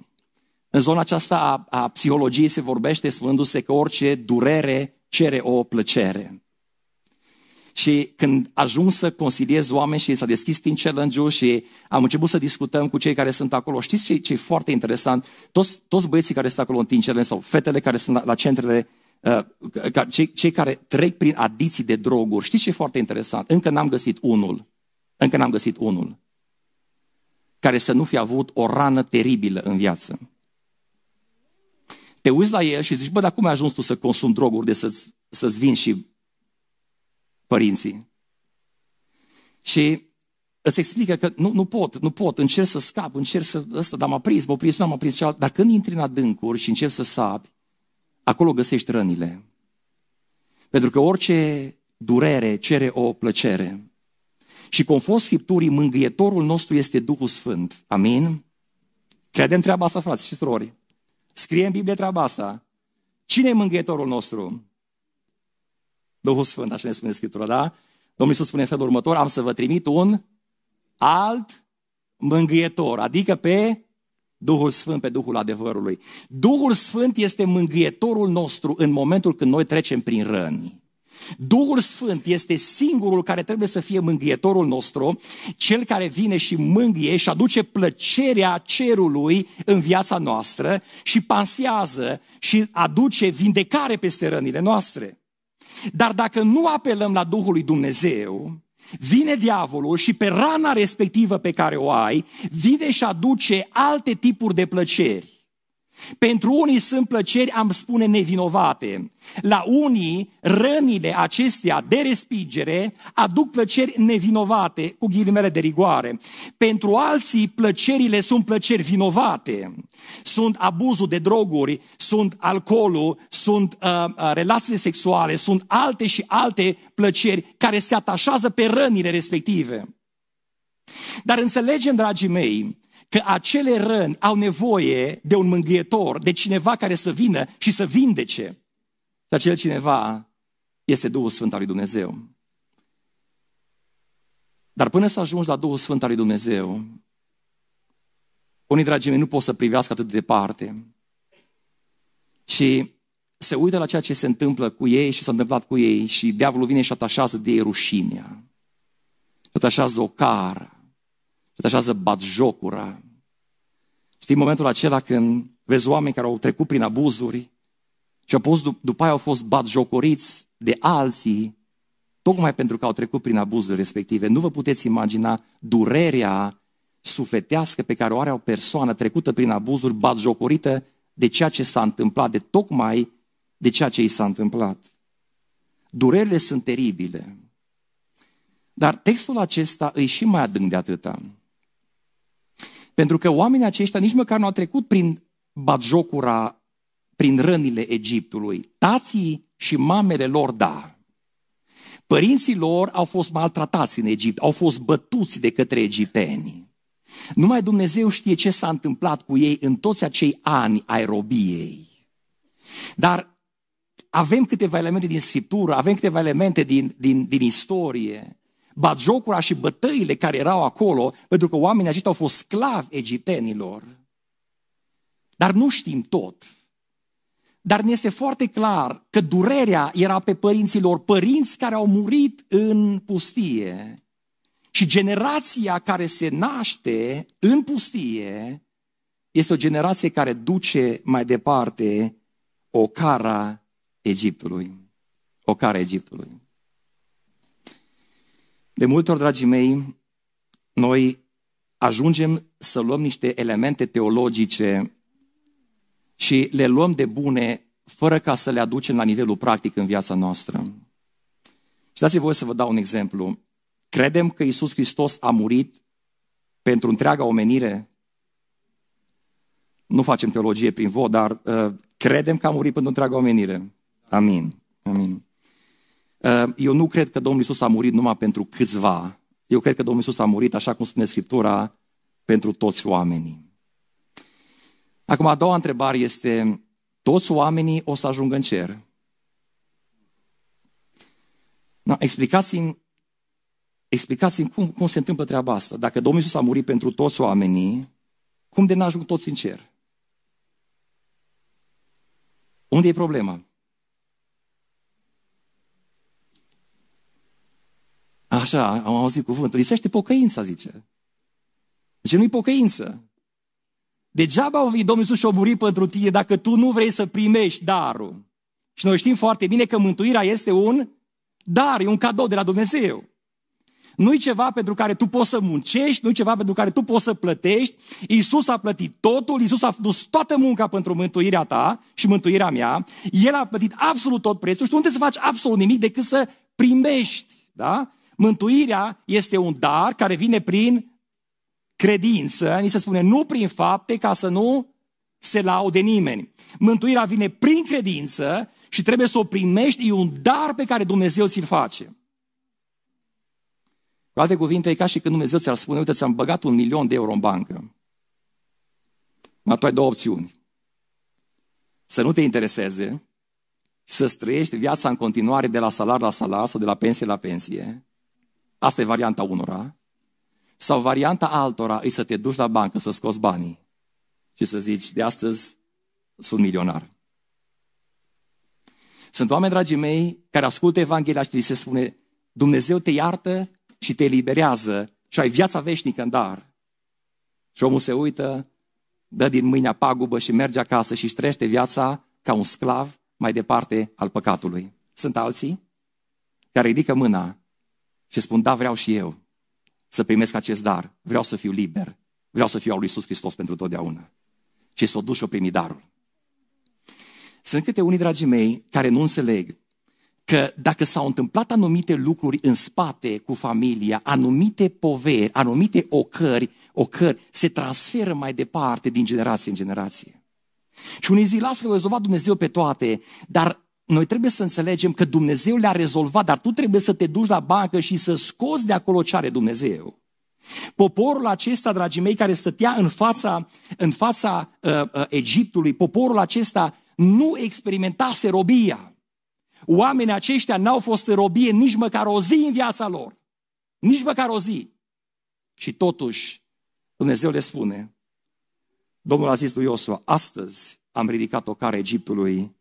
În zona aceasta a, a psihologiei se vorbește spunându-se că orice durere cere o plăcere și când ajung să consiliez oameni și s-a deschis din challenge și am început să discutăm cu cei care sunt acolo, știți ce, ce e foarte interesant? Toți, toți băieții care sunt acolo în Teen Challenge sau fetele care sunt la, la centrele uh, cei, cei care trec prin adiții de droguri, știți ce e foarte interesant? Încă n-am găsit unul, încă n-am găsit unul care să nu fi avut o rană teribilă în viață. Te uiți la el și zici, bă, dar cum ai ajuns tu să consumi droguri de să-ți, să-ți vin și părinții. Și îți explică că nu, nu pot, nu pot, încerc să scap, încerc să ăsta, dar m-a prins, m-a prins, nu am prins cealaltă. Dar când intri în adâncuri și încerci să sapi, acolo găsești rănile. Pentru că orice durere cere o plăcere. Și conform Scripturii, mângâietorul nostru este Duhul Sfânt. Amin? Credem treaba asta, frați și surori. Scrie în Biblie treaba asta. Cine e mângâietorul nostru? Duhul Sfânt, așa ne spune Scriptura, da? Domnul Iisus spune în felul următor, am să vă trimit un alt mângâietor, adică pe Duhul Sfânt, pe Duhul adevărului. Duhul Sfânt este mângâietorul nostru în momentul când noi trecem prin răni. Duhul Sfânt este singurul care trebuie să fie mângâietorul nostru, cel care vine și mângâie și aduce plăcerea cerului în viața noastră și pansează și aduce vindecare peste rănile noastre. Dar dacă nu apelăm la Duhul lui Dumnezeu, vine diavolul și pe rana respectivă pe care o ai, vine și aduce alte tipuri de plăceri pentru unii sunt plăceri, am spune, nevinovate. La unii, rănile acestea de respingere aduc plăceri nevinovate, cu ghilimele de rigoare. Pentru alții, plăcerile sunt plăceri vinovate. Sunt abuzul de droguri, sunt alcoolul, sunt uh, uh, relațiile sexuale, sunt alte și alte plăceri care se atașează pe rănile respective. Dar înțelegem, dragii mei, că acele răni au nevoie de un mângâietor, de cineva care să vină și să vindece. Și acel cineva este Duhul Sfânt al lui Dumnezeu. Dar până să ajungi la Duhul Sfânt al lui Dumnezeu, unii dragii mei nu pot să privească atât de departe. Și se uită la ceea ce se întâmplă cu ei și s-a întâmplat cu ei și diavolul vine și atașează de ei rușinea. Atașează o cară așează jocura. Știi momentul acela când vezi oameni care au trecut prin abuzuri și au după aia au fost jocoriți de alții, tocmai pentru că au trecut prin abuzuri respective. Nu vă puteți imagina durerea sufletească pe care o are o persoană trecută prin abuzuri, jocorită de ceea ce s-a întâmplat, de tocmai de ceea ce i s-a întâmplat. Durerile sunt teribile. Dar textul acesta îi și mai adânc de atâta. Pentru că oamenii aceștia nici măcar nu au trecut prin batjocura, prin rănile Egiptului. Tații și mamele lor, da. Părinții lor au fost maltratați în Egipt, au fost bătuți de către egipteni. Numai Dumnezeu știe ce s-a întâmplat cu ei în toți acei ani ai robiei. Dar avem câteva elemente din scriptură, avem câteva elemente din, din, din istorie batjocura și bătăile care erau acolo, pentru că oamenii aceștia au fost sclavi egiptenilor. Dar nu știm tot. Dar ne este foarte clar că durerea era pe părinților, părinți care au murit în pustie. Și generația care se naște în pustie este o generație care duce mai departe o cara Egiptului. O cara Egiptului. De multe ori, dragii mei, noi ajungem să luăm niște elemente teologice și le luăm de bune fără ca să le aducem la nivelul practic în viața noastră. Și dați-mi voi să vă dau un exemplu. Credem că Isus Hristos a murit pentru întreaga omenire? Nu facem teologie prin vot, dar uh, credem că a murit pentru întreaga omenire. Amin. Amin. Uh, eu nu cred că Domnul Isus a murit numai pentru câțiva. Eu cred că Domnul Isus a murit, așa cum spune Scriptura, pentru toți oamenii. Acum, a doua întrebare este, toți oamenii o să ajungă în cer? Da, explicați-mi, explicați-mi cum, cum se întâmplă treaba asta. Dacă Domnul Isus a murit pentru toți oamenii, cum de n-ajung toți în cer? Unde e problema? Așa, am auzit cuvântul. Lipsește pocăința, zice. Deci nu-i pocăință. Degeaba Domnul Iisus și o muri pentru tine dacă tu nu vrei să primești darul. Și noi știm foarte bine că mântuirea este un dar, e un cadou de la Dumnezeu. Nu-i ceva pentru care tu poți să muncești, nu-i ceva pentru care tu poți să plătești. Iisus a plătit totul, Iisus a dus toată munca pentru mântuirea ta și mântuirea mea. El a plătit absolut tot prețul și tu nu trebuie să faci absolut nimic decât să primești. Da? Mântuirea este un dar care vine prin credință, ni se spune nu prin fapte ca să nu se laude nimeni. Mântuirea vine prin credință și trebuie să o primești, e un dar pe care Dumnezeu ți-l face. Cu alte cuvinte, e ca și când Dumnezeu ți-ar spune, uite, ți-am băgat un milion de euro în bancă. Ma tu ai două opțiuni. Să nu te intereseze și să străiești viața în continuare de la salar la salar sau de la pensie la pensie. Asta e varianta unora. Sau varianta altora e să te duci la bancă să scoți banii și să zici, de astăzi sunt milionar. Sunt oameni, dragii mei, care ascultă Evanghelia și li se spune, Dumnezeu te iartă și te eliberează și ai viața veșnică în dar. Și omul se uită, dă din mâinea pagubă și merge acasă și își trăiește viața ca un sclav mai departe al păcatului. Sunt alții care ridică mâna și spun, da, vreau și eu să primesc acest dar, vreau să fiu liber, vreau să fiu al lui Iisus Hristos pentru totdeauna. Și să o duc și-o primi darul. Sunt câte unii, dragii mei, care nu înțeleg că dacă s-au întâmplat anumite lucruri în spate cu familia, anumite poveri, anumite ocări, ocări se transferă mai departe din generație în generație. Și unii zi lasă că rezolvat Dumnezeu pe toate, dar noi trebuie să înțelegem că Dumnezeu le-a rezolvat, dar tu trebuie să te duci la bancă și să scoți de acolo ce are Dumnezeu. Poporul acesta, dragii mei, care stătea în fața, în fața uh, uh, Egiptului, poporul acesta nu experimentase robia. Oamenii aceștia n-au fost în robie nici măcar o zi în viața lor. Nici măcar o zi. Și totuși, Dumnezeu le spune, Domnul a zis lui Iosua, astăzi am ridicat o cară Egiptului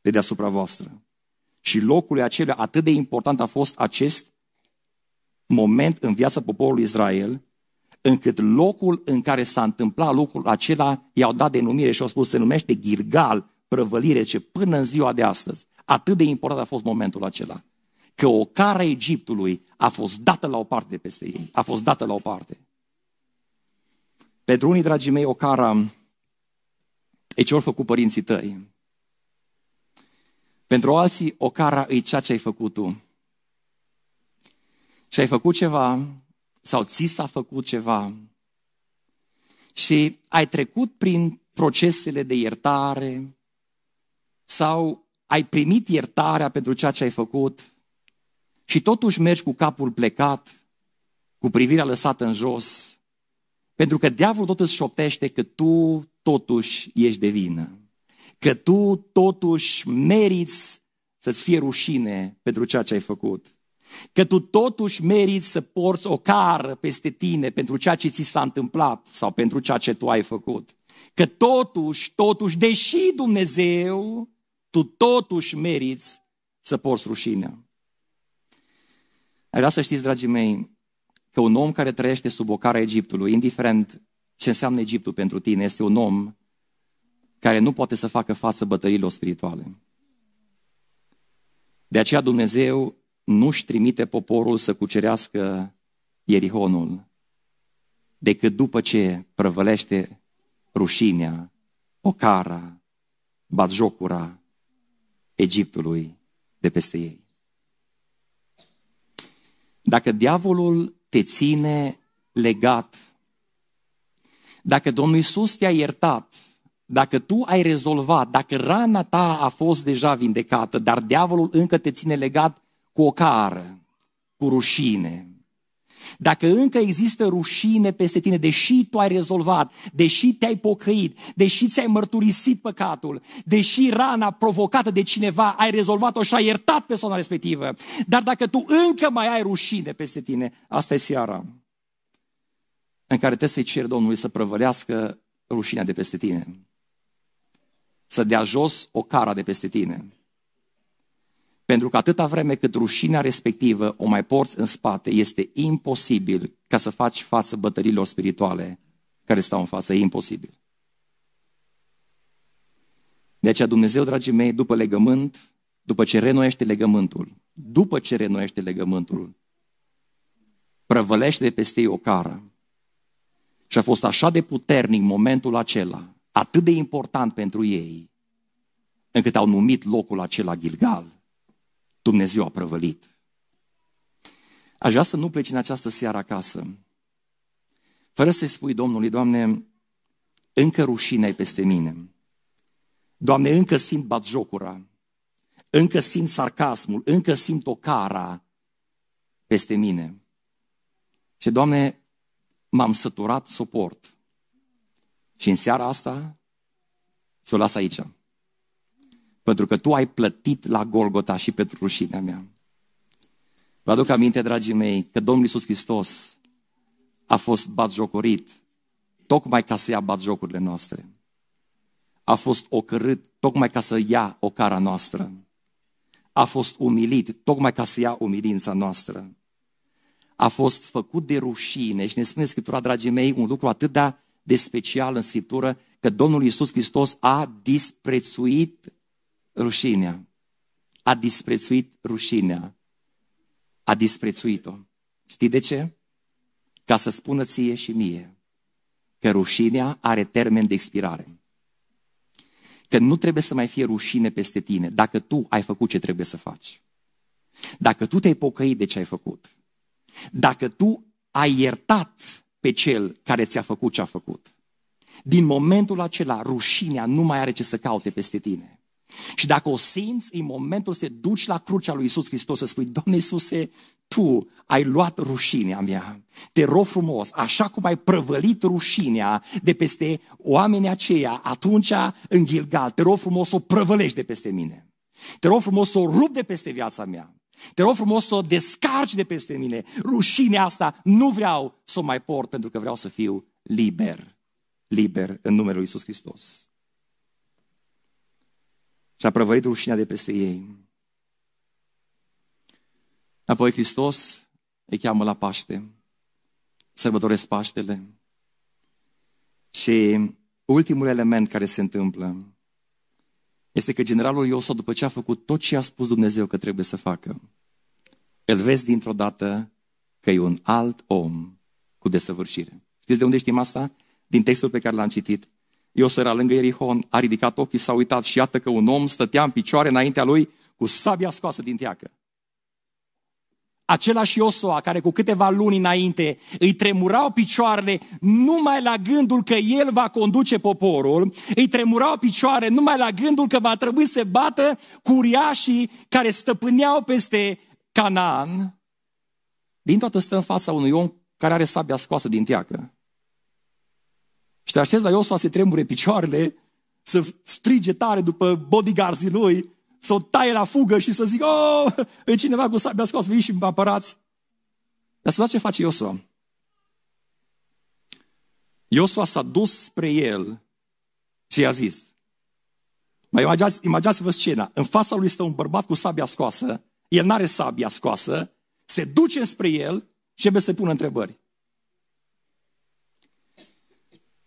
de deasupra voastră. Și locul acela atât de important a fost acest moment în viața poporului Israel, încât locul în care s-a întâmplat lucrul acela i-au dat denumire și au spus se numește Girgal, prăvălire, ce până în ziua de astăzi. Atât de important a fost momentul acela. Că o cara Egiptului a fost dată la o parte de peste ei. A fost dată la o parte. Pentru unii, dragii mei, o cara e ce au făcut părinții tăi. Pentru alții, o cara e ceea ce ai făcut tu. Și ai făcut ceva, sau ți s-a făcut ceva. Și ai trecut prin procesele de iertare, sau ai primit iertarea pentru ceea ce ai făcut, și totuși mergi cu capul plecat, cu privirea lăsată în jos, pentru că diavolul tot îți șoptește că tu totuși ești de vină că tu totuși meriți să-ți fie rușine pentru ceea ce ai făcut. Că tu totuși meriți să porți o cară peste tine pentru ceea ce ți s-a întâmplat sau pentru ceea ce tu ai făcut. Că totuși, totuși, deși Dumnezeu, tu totuși meriți să porți rușinea. Ai vrea să știți, dragii mei, că un om care trăiește sub ocara Egiptului, indiferent ce înseamnă Egiptul pentru tine, este un om care nu poate să facă față bătăilor spirituale. De aceea Dumnezeu nu-și trimite poporul să cucerească Ierihonul decât după ce prăvălește rușinea, ocara, batjocura Egiptului de peste ei. Dacă diavolul te ține legat, dacă Domnul Isus te-a iertat dacă tu ai rezolvat, dacă rana ta a fost deja vindecată, dar diavolul încă te ține legat cu o cară, cu rușine, dacă încă există rușine peste tine, deși tu ai rezolvat, deși te-ai pocăit, deși ți-ai mărturisit păcatul, deși rana provocată de cineva ai rezolvat-o și ai iertat persoana respectivă, dar dacă tu încă mai ai rușine peste tine, asta e seara în care trebuie să-i ceri Domnului să prăvălească rușinea de peste tine să dea jos o cara de peste tine. Pentru că atâta vreme cât rușinea respectivă o mai porți în spate, este imposibil ca să faci față bătărilor spirituale care stau în față. E imposibil. De aceea Dumnezeu, dragii mei, după legământ, după ce renoiește legământul, după ce renoiește legământul, prăvălește de peste ei o cară. Și a fost așa de puternic momentul acela, atât de important pentru ei, încât au numit locul acela Gilgal. Dumnezeu a prăvălit. Aș vrea să nu pleci în această seară acasă, fără să-i spui Domnului, Doamne, încă rușine peste mine. Doamne, încă simt batjocura, încă simt sarcasmul, încă simt ocara peste mine. Și, Doamne, m-am săturat să o și în seara asta ți-o las aici. Pentru că tu ai plătit la Golgota și pentru rușinea mea. Vă aduc aminte, dragii mei, că Domnul Iisus Hristos a fost batjocorit tocmai ca să ia batjocurile noastre. A fost ocărât tocmai ca să ia ocara noastră. A fost umilit tocmai ca să ia umilința noastră. A fost făcut de rușine și ne spune Scriptura, dragii mei, un lucru atât de de special în Scriptură că Domnul Iisus Hristos a disprețuit rușinea. A disprețuit rușinea. A disprețuit-o. Știi de ce? Ca să spună ție și mie că rușinea are termen de expirare. Că nu trebuie să mai fie rușine peste tine dacă tu ai făcut ce trebuie să faci. Dacă tu te-ai pocăit de ce ai făcut. Dacă tu ai iertat pe cel care ți-a făcut ce a făcut. Din momentul acela, rușinea nu mai are ce să caute peste tine. Și dacă o simți, în momentul să te duci la crucea lui Isus Hristos să spui, Doamne Iisuse, Tu ai luat rușinea mea. Te rog frumos, așa cum ai prăvălit rușinea de peste oamenii aceia atunci în Gilgal, te rog frumos să o prăvălești de peste mine. Te rog frumos să o rup de peste viața mea. Te rog frumos să o descarci de peste mine. Rușinea asta nu vreau să o mai port pentru că vreau să fiu liber. Liber în numele lui Iisus Hristos. Și a prăvăit rușinea de peste ei. Apoi Hristos îi cheamă la Paște. Sărbătoresc Paștele. Și ultimul element care se întâmplă este că generalul Iosua, după ce a făcut tot ce a spus Dumnezeu că trebuie să facă, îl vezi dintr-o dată că e un alt om cu desăvârșire. Știți de unde știm asta? Din textul pe care l-am citit. Iosua era lângă Erihon, a ridicat ochii, s-a uitat și iată că un om stătea în picioare înaintea lui cu sabia scoasă din teacă. Același Iosua, care cu câteva luni înainte îi tremurau picioarele numai la gândul că el va conduce poporul, îi tremurau picioare numai la gândul că va trebui să bată cu uriașii care stăpâneau peste Canaan, din toată stă în fața unui om care are sabia scoasă din teacă. Și te aștepți la Iosua să tremure picioarele, să strige tare după bodyguardii lui, să o taie la fugă și să zic, oh, e cineva cu sabia scos, vii și apărați. Dar să ce face Iosua. Iosua s-a dus spre el și i-a zis, mai imaginați, imaginați-vă scena, în fața lui stă un bărbat cu sabia scoasă, el n-are sabia scoasă, se duce spre el și trebuie să pună întrebări.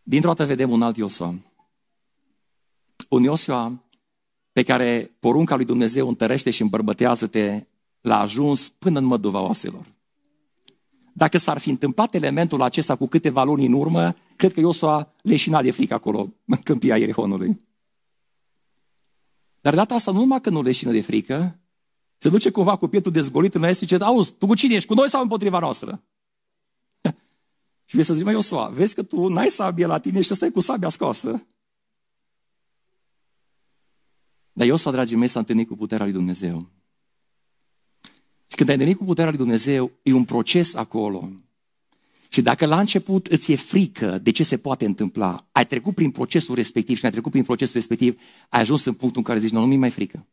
Dintr-o dată vedem un alt Iosua. Un Iosua pe care porunca lui Dumnezeu întărește și îmbărbătează-te la ajuns până în măduva oaselor. Dacă s-ar fi întâmplat elementul acesta cu câteva luni în urmă, cred că Iosua leșina de frică acolo, în câmpia Ierihonului. Dar data asta nu numai că nu leșină de frică, se duce cumva cu pietul dezgolit în și zice, auzi, tu cu cine ești, cu noi sau împotriva noastră? și vei să zici, mai Iosua, vezi că tu n-ai sabie la tine și stai cu sabia scoasă. Dar Iosua, dragii mei, s-a întâlnit cu puterea lui Dumnezeu. Și când ai întâlnit cu puterea lui Dumnezeu, e un proces acolo. Și dacă la început îți e frică de ce se poate întâmpla, ai trecut prin procesul respectiv și ai trecut prin procesul respectiv, ai ajuns în punctul în care zici, nu, nu mi mai frică.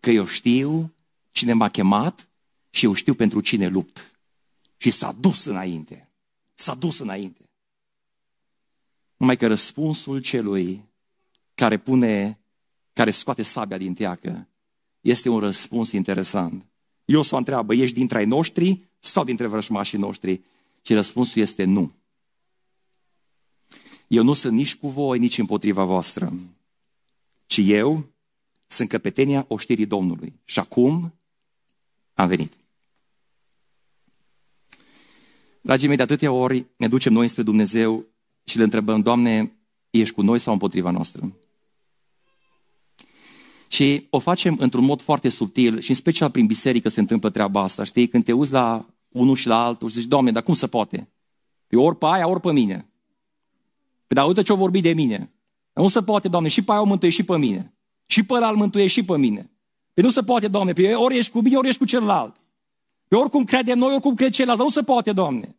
Că eu știu cine m-a chemat și eu știu pentru cine lupt. Și s-a dus înainte. S-a dus înainte. Numai că răspunsul celui care pune care scoate sabia din teacă. Este un răspuns interesant. Eu s-o întreabă, ești dintre ai noștri sau dintre vrășmașii noștri? Și răspunsul este nu. Eu nu sunt nici cu voi, nici împotriva voastră, ci eu sunt căpetenia oștirii Domnului. Și acum am venit. Dragii mei, de atâtea ori ne ducem noi spre Dumnezeu și le întrebăm, Doamne, ești cu noi sau împotriva noastră? Și o facem într-un mod foarte subtil și în special prin biserică se întâmplă treaba asta, știi? Când te uzi la unul și la altul și zici, Doamne, dar cum se poate? Pe ori pe aia, ori pe mine. Păi dar uite ce-o vorbi de mine. Nu se poate, Doamne, și pe aia o mântuie și pe mine. Și pe ăla mântuie și pe mine. Păi nu se poate, Doamne, Pe păi, ori ești cu mine, ori ești cu celălalt. Pe păi, oricum credem noi, oricum cred ceilalți, dar nu se poate, Doamne.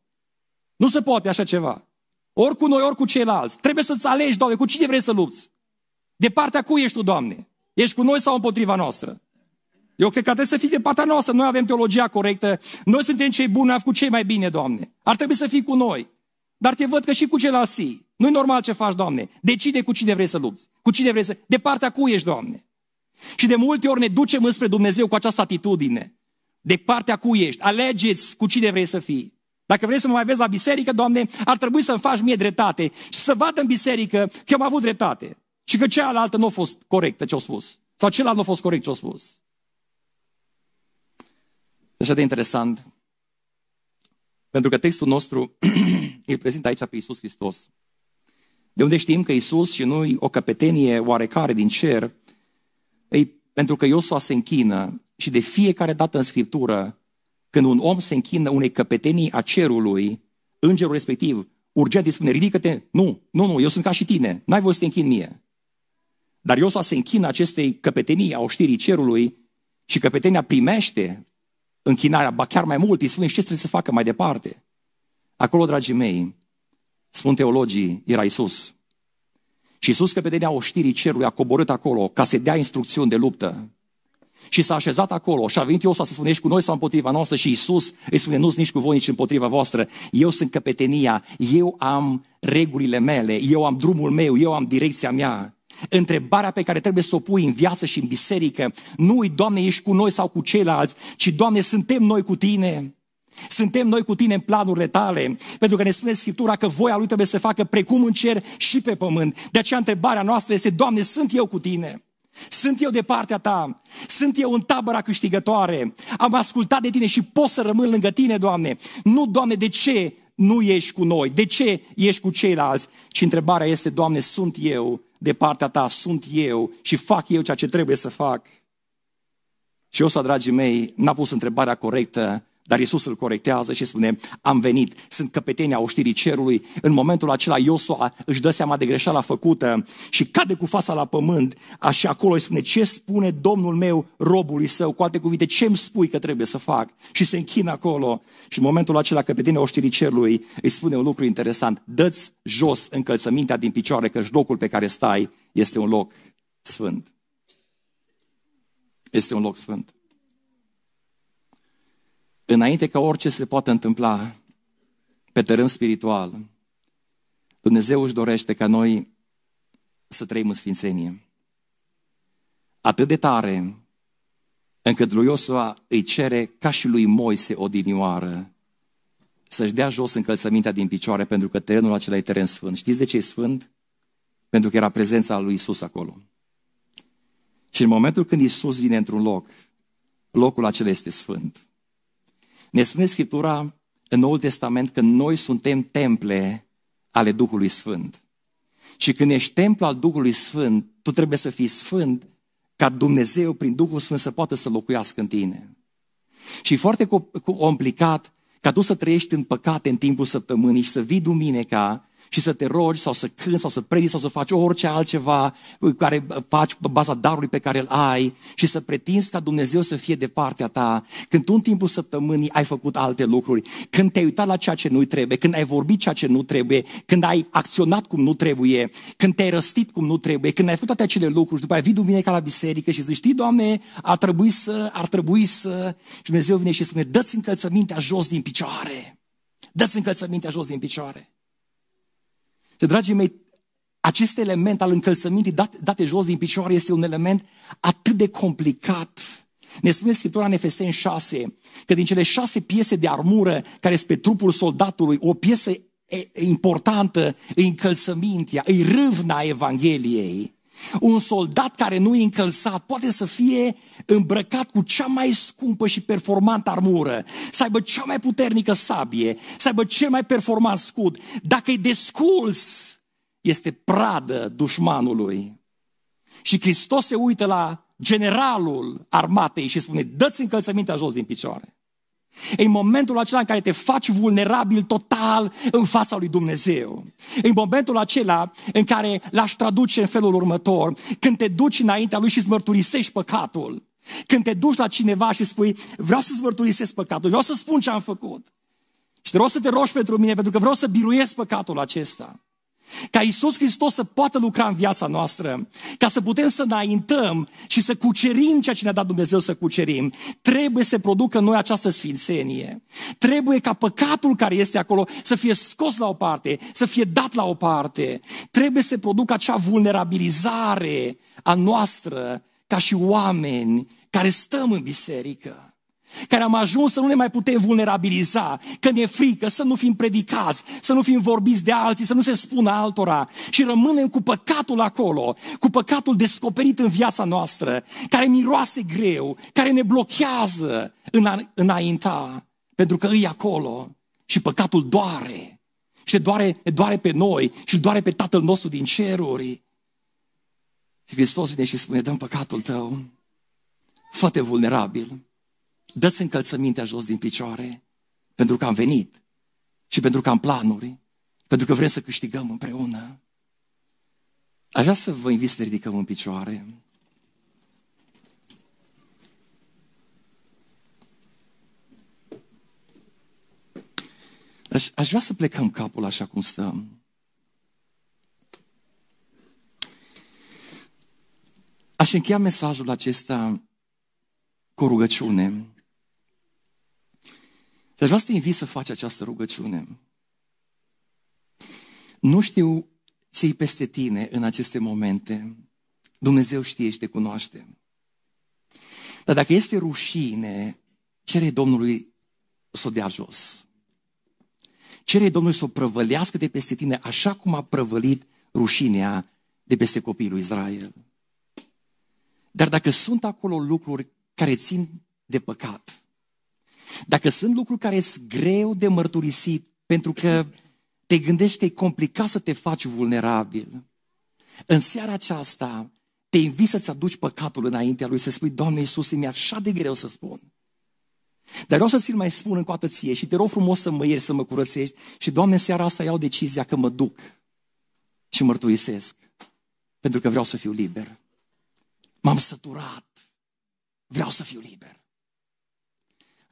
Nu se poate așa ceva. Ori cu noi, ori cu ceilalți. Trebuie să-ți alegi, Doamne, cu cine vrei să lupți. De partea cui ești tu, Doamne? Ești cu noi sau împotriva noastră? Eu cred că trebuie să fii de partea noastră. Noi avem teologia corectă. Noi suntem cei buni, am cu cei mai bine, Doamne. Ar trebui să fii cu noi. Dar te văd că și cu ceilalți. nu e normal ce faci, Doamne. Decide cu cine vrei să lupți. Cu cine vrei să... De partea cui ești, Doamne. Și de multe ori ne ducem înspre Dumnezeu cu această atitudine. De partea cui ești. Alegeți cu cine vrei să fii. Dacă vrei să mă mai vezi la biserică, Doamne, ar trebui să-mi faci mie dreptate și să vadă în biserică că eu am avut dreptate. Și că cealaltă nu a fost corectă ce au spus. Sau celălalt nu a fost corect ce au spus. Așa de interesant. Pentru că textul nostru îl prezintă aici pe Iisus Hristos. De unde știm că Iisus și noi o căpetenie oarecare din cer, ei, pentru că Iosua se închină și de fiecare dată în Scriptură, când un om se închină unei căpetenii a cerului, îngerul respectiv urgent îi spune, ridică-te, nu, nu, nu, eu sunt ca și tine, n-ai voie să te închin mie. Dar Iosua se închină acestei căpetenii a oștirii cerului și căpetenia primește închinarea, ba chiar mai mult, îi spune ce trebuie să facă mai departe. Acolo, dragii mei, spun teologii, era Isus. Și Isus, căpetenia oștirii cerului, a coborât acolo ca să dea instrucțiuni de luptă. Și s-a așezat acolo și a venit Iosua să spune, ești cu noi sau împotriva noastră? Și Isus îi spune, nu sunt nici cu voi, nici împotriva voastră. Eu sunt căpetenia, eu am regulile mele, eu am drumul meu, eu am direcția mea. Întrebarea pe care trebuie să o pui în viață și în biserică, nu ui, Doamne, ești cu noi sau cu ceilalți, ci, Doamne, suntem noi cu Tine. Suntem noi cu Tine în planurile Tale, pentru că ne spune Scriptura că voia Lui trebuie să facă precum în cer și pe pământ. De aceea întrebarea noastră este, Doamne, sunt eu cu Tine? Sunt eu de partea ta, sunt eu în tabăra câștigătoare, am ascultat de tine și pot să rămân lângă tine, Doamne. Nu, Doamne, de ce nu ești cu noi? De ce ești cu ceilalți? Și întrebarea este, Doamne, sunt eu de partea ta, sunt eu și fac eu ceea ce trebuie să fac. Și Iosua, dragii mei, n-a pus întrebarea corectă dar Iisus îl corectează și spune, am venit, sunt căpetenia oștirii cerului. În momentul acela Iosua își dă seama de greșeala făcută și cade cu fața la pământ Așa acolo îi spune, ce spune Domnul meu robului său? Cu alte cuvinte, ce îmi spui că trebuie să fac? Și se închină acolo și în momentul acela căpetenia oștirii cerului îi spune un lucru interesant, dă-ți jos încălțămintea din picioare că locul pe care stai este un loc sfânt. Este un loc sfânt înainte ca orice se poate întâmpla pe tărâm spiritual, Dumnezeu își dorește ca noi să trăim în sfințenie. Atât de tare încât lui Iosua îi cere ca și lui Moise odinioară să-și dea jos încălțămintea din picioare pentru că terenul acela e teren sfânt. Știți de ce e sfânt? Pentru că era prezența lui Isus acolo. Și în momentul când Isus vine într-un loc, locul acela este sfânt. Ne spune Scriptura în Noul Testament că noi suntem temple ale Duhului Sfânt. Și când ești templu al Duhului Sfânt, tu trebuie să fii sfânt ca Dumnezeu prin Duhul Sfânt să poată să locuiască în tine. Și foarte complicat ca tu să trăiești în păcate în timpul săptămânii și să vii duminica și să te rogi sau să cânți sau să predici sau să faci orice altceva care faci pe baza darului pe care îl ai și să pretinzi ca Dumnezeu să fie de partea ta. Când tu în timpul săptămânii ai făcut alte lucruri, când te-ai uitat la ceea ce nu-i trebuie, când ai vorbit ceea ce nu trebuie, când ai acționat cum nu trebuie, când te-ai răstit cum nu trebuie, când ai făcut toate acele lucruri, după aia vii duminica la biserică și zici, știi, Doamne, ar trebui să, ar trebui să... Și Dumnezeu vine și spune, dă-ți încălțămintea jos din picioare. Dă-ți încălțămintea jos din picioare. Și, dragii mei, acest element al încălțămintii dat, date jos din picioare este un element atât de complicat. Ne spune Scriptura în Efeseni 6 că din cele șase piese de armură care sunt pe trupul soldatului, o piesă importantă e încălțămintea, e râvna Evangheliei. Un soldat care nu e încălzat poate să fie îmbrăcat cu cea mai scumpă și performantă armură, să aibă cea mai puternică sabie, să aibă cel mai performant scut. Dacă e desculs, este pradă dușmanului. Și Hristos se uită la generalul armatei și spune, dă-ți încălțămintea jos din picioare. E în momentul acela în care te faci vulnerabil total în fața lui Dumnezeu. E în momentul acela în care l-aș traduce în felul următor, când te duci înaintea lui și îți mărturisești păcatul. Când te duci la cineva și spui, vreau să-ți mărturisesc păcatul, vreau să spun ce am făcut. Și te rog să te rogi pentru mine, pentru că vreau să biruiesc păcatul acesta. Ca Isus Hristos să poată lucra în viața noastră, ca să putem să înaintăm și să cucerim ceea ce ne-a dat Dumnezeu să cucerim, trebuie să producă în noi această sfințenie. Trebuie ca păcatul care este acolo să fie scos la o parte, să fie dat la o parte. Trebuie să producă acea vulnerabilizare a noastră ca și oameni care stăm în biserică care am ajuns să nu ne mai putem vulnerabiliza, că ne frică, să nu fim predicați, să nu fim vorbiți de alții, să nu se spună altora și rămânem cu păcatul acolo, cu păcatul descoperit în viața noastră, care miroase greu, care ne blochează în a înainta, pentru că îi acolo și păcatul doare. Și doare, doare pe noi și doare pe Tatăl nostru din ceruri. Și Hristos vine și spune, dăm păcatul tău, fă-te vulnerabil, Dă-ți încălțămintea jos din picioare, pentru că am venit și pentru că am planuri, pentru că vrem să câștigăm împreună. Aș vrea să vă invit să ridicăm în picioare. Aș, aș vrea să plecăm capul așa cum stăm. Aș încheia mesajul acesta cu rugăciune. Și deci aș vrea să te invit să faci această rugăciune. Nu știu ce peste tine în aceste momente. Dumnezeu știe și te cunoaște. Dar dacă este rușine, cere Domnului să o dea jos. Cere Domnului să o prăvălească de peste tine așa cum a prăvălit rușinea de peste copiii lui Israel. Dar dacă sunt acolo lucruri care țin de păcat, dacă sunt lucruri care sunt greu de mărturisit, pentru că te gândești că e complicat să te faci vulnerabil, în seara aceasta te invit să-ți aduci păcatul înaintea lui, să spui, Doamne Iisus, mi-e așa de greu să spun. Dar vreau să ți-l mai spun încă o dată ție și te rog frumos să mă ieri, să mă curățești și, Doamne, seara asta iau decizia că mă duc și mărturisesc pentru că vreau să fiu liber. M-am săturat. Vreau să fiu liber.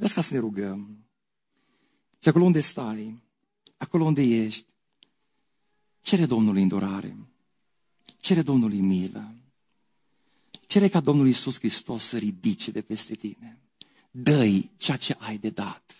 Las ca să ne rugăm. Și acolo unde stai, acolo unde ești, cere Domnului îndurare, cere Domnului milă, cere ca Domnul Iisus Hristos să ridice de peste tine. Dă-i ceea ce ai de dat.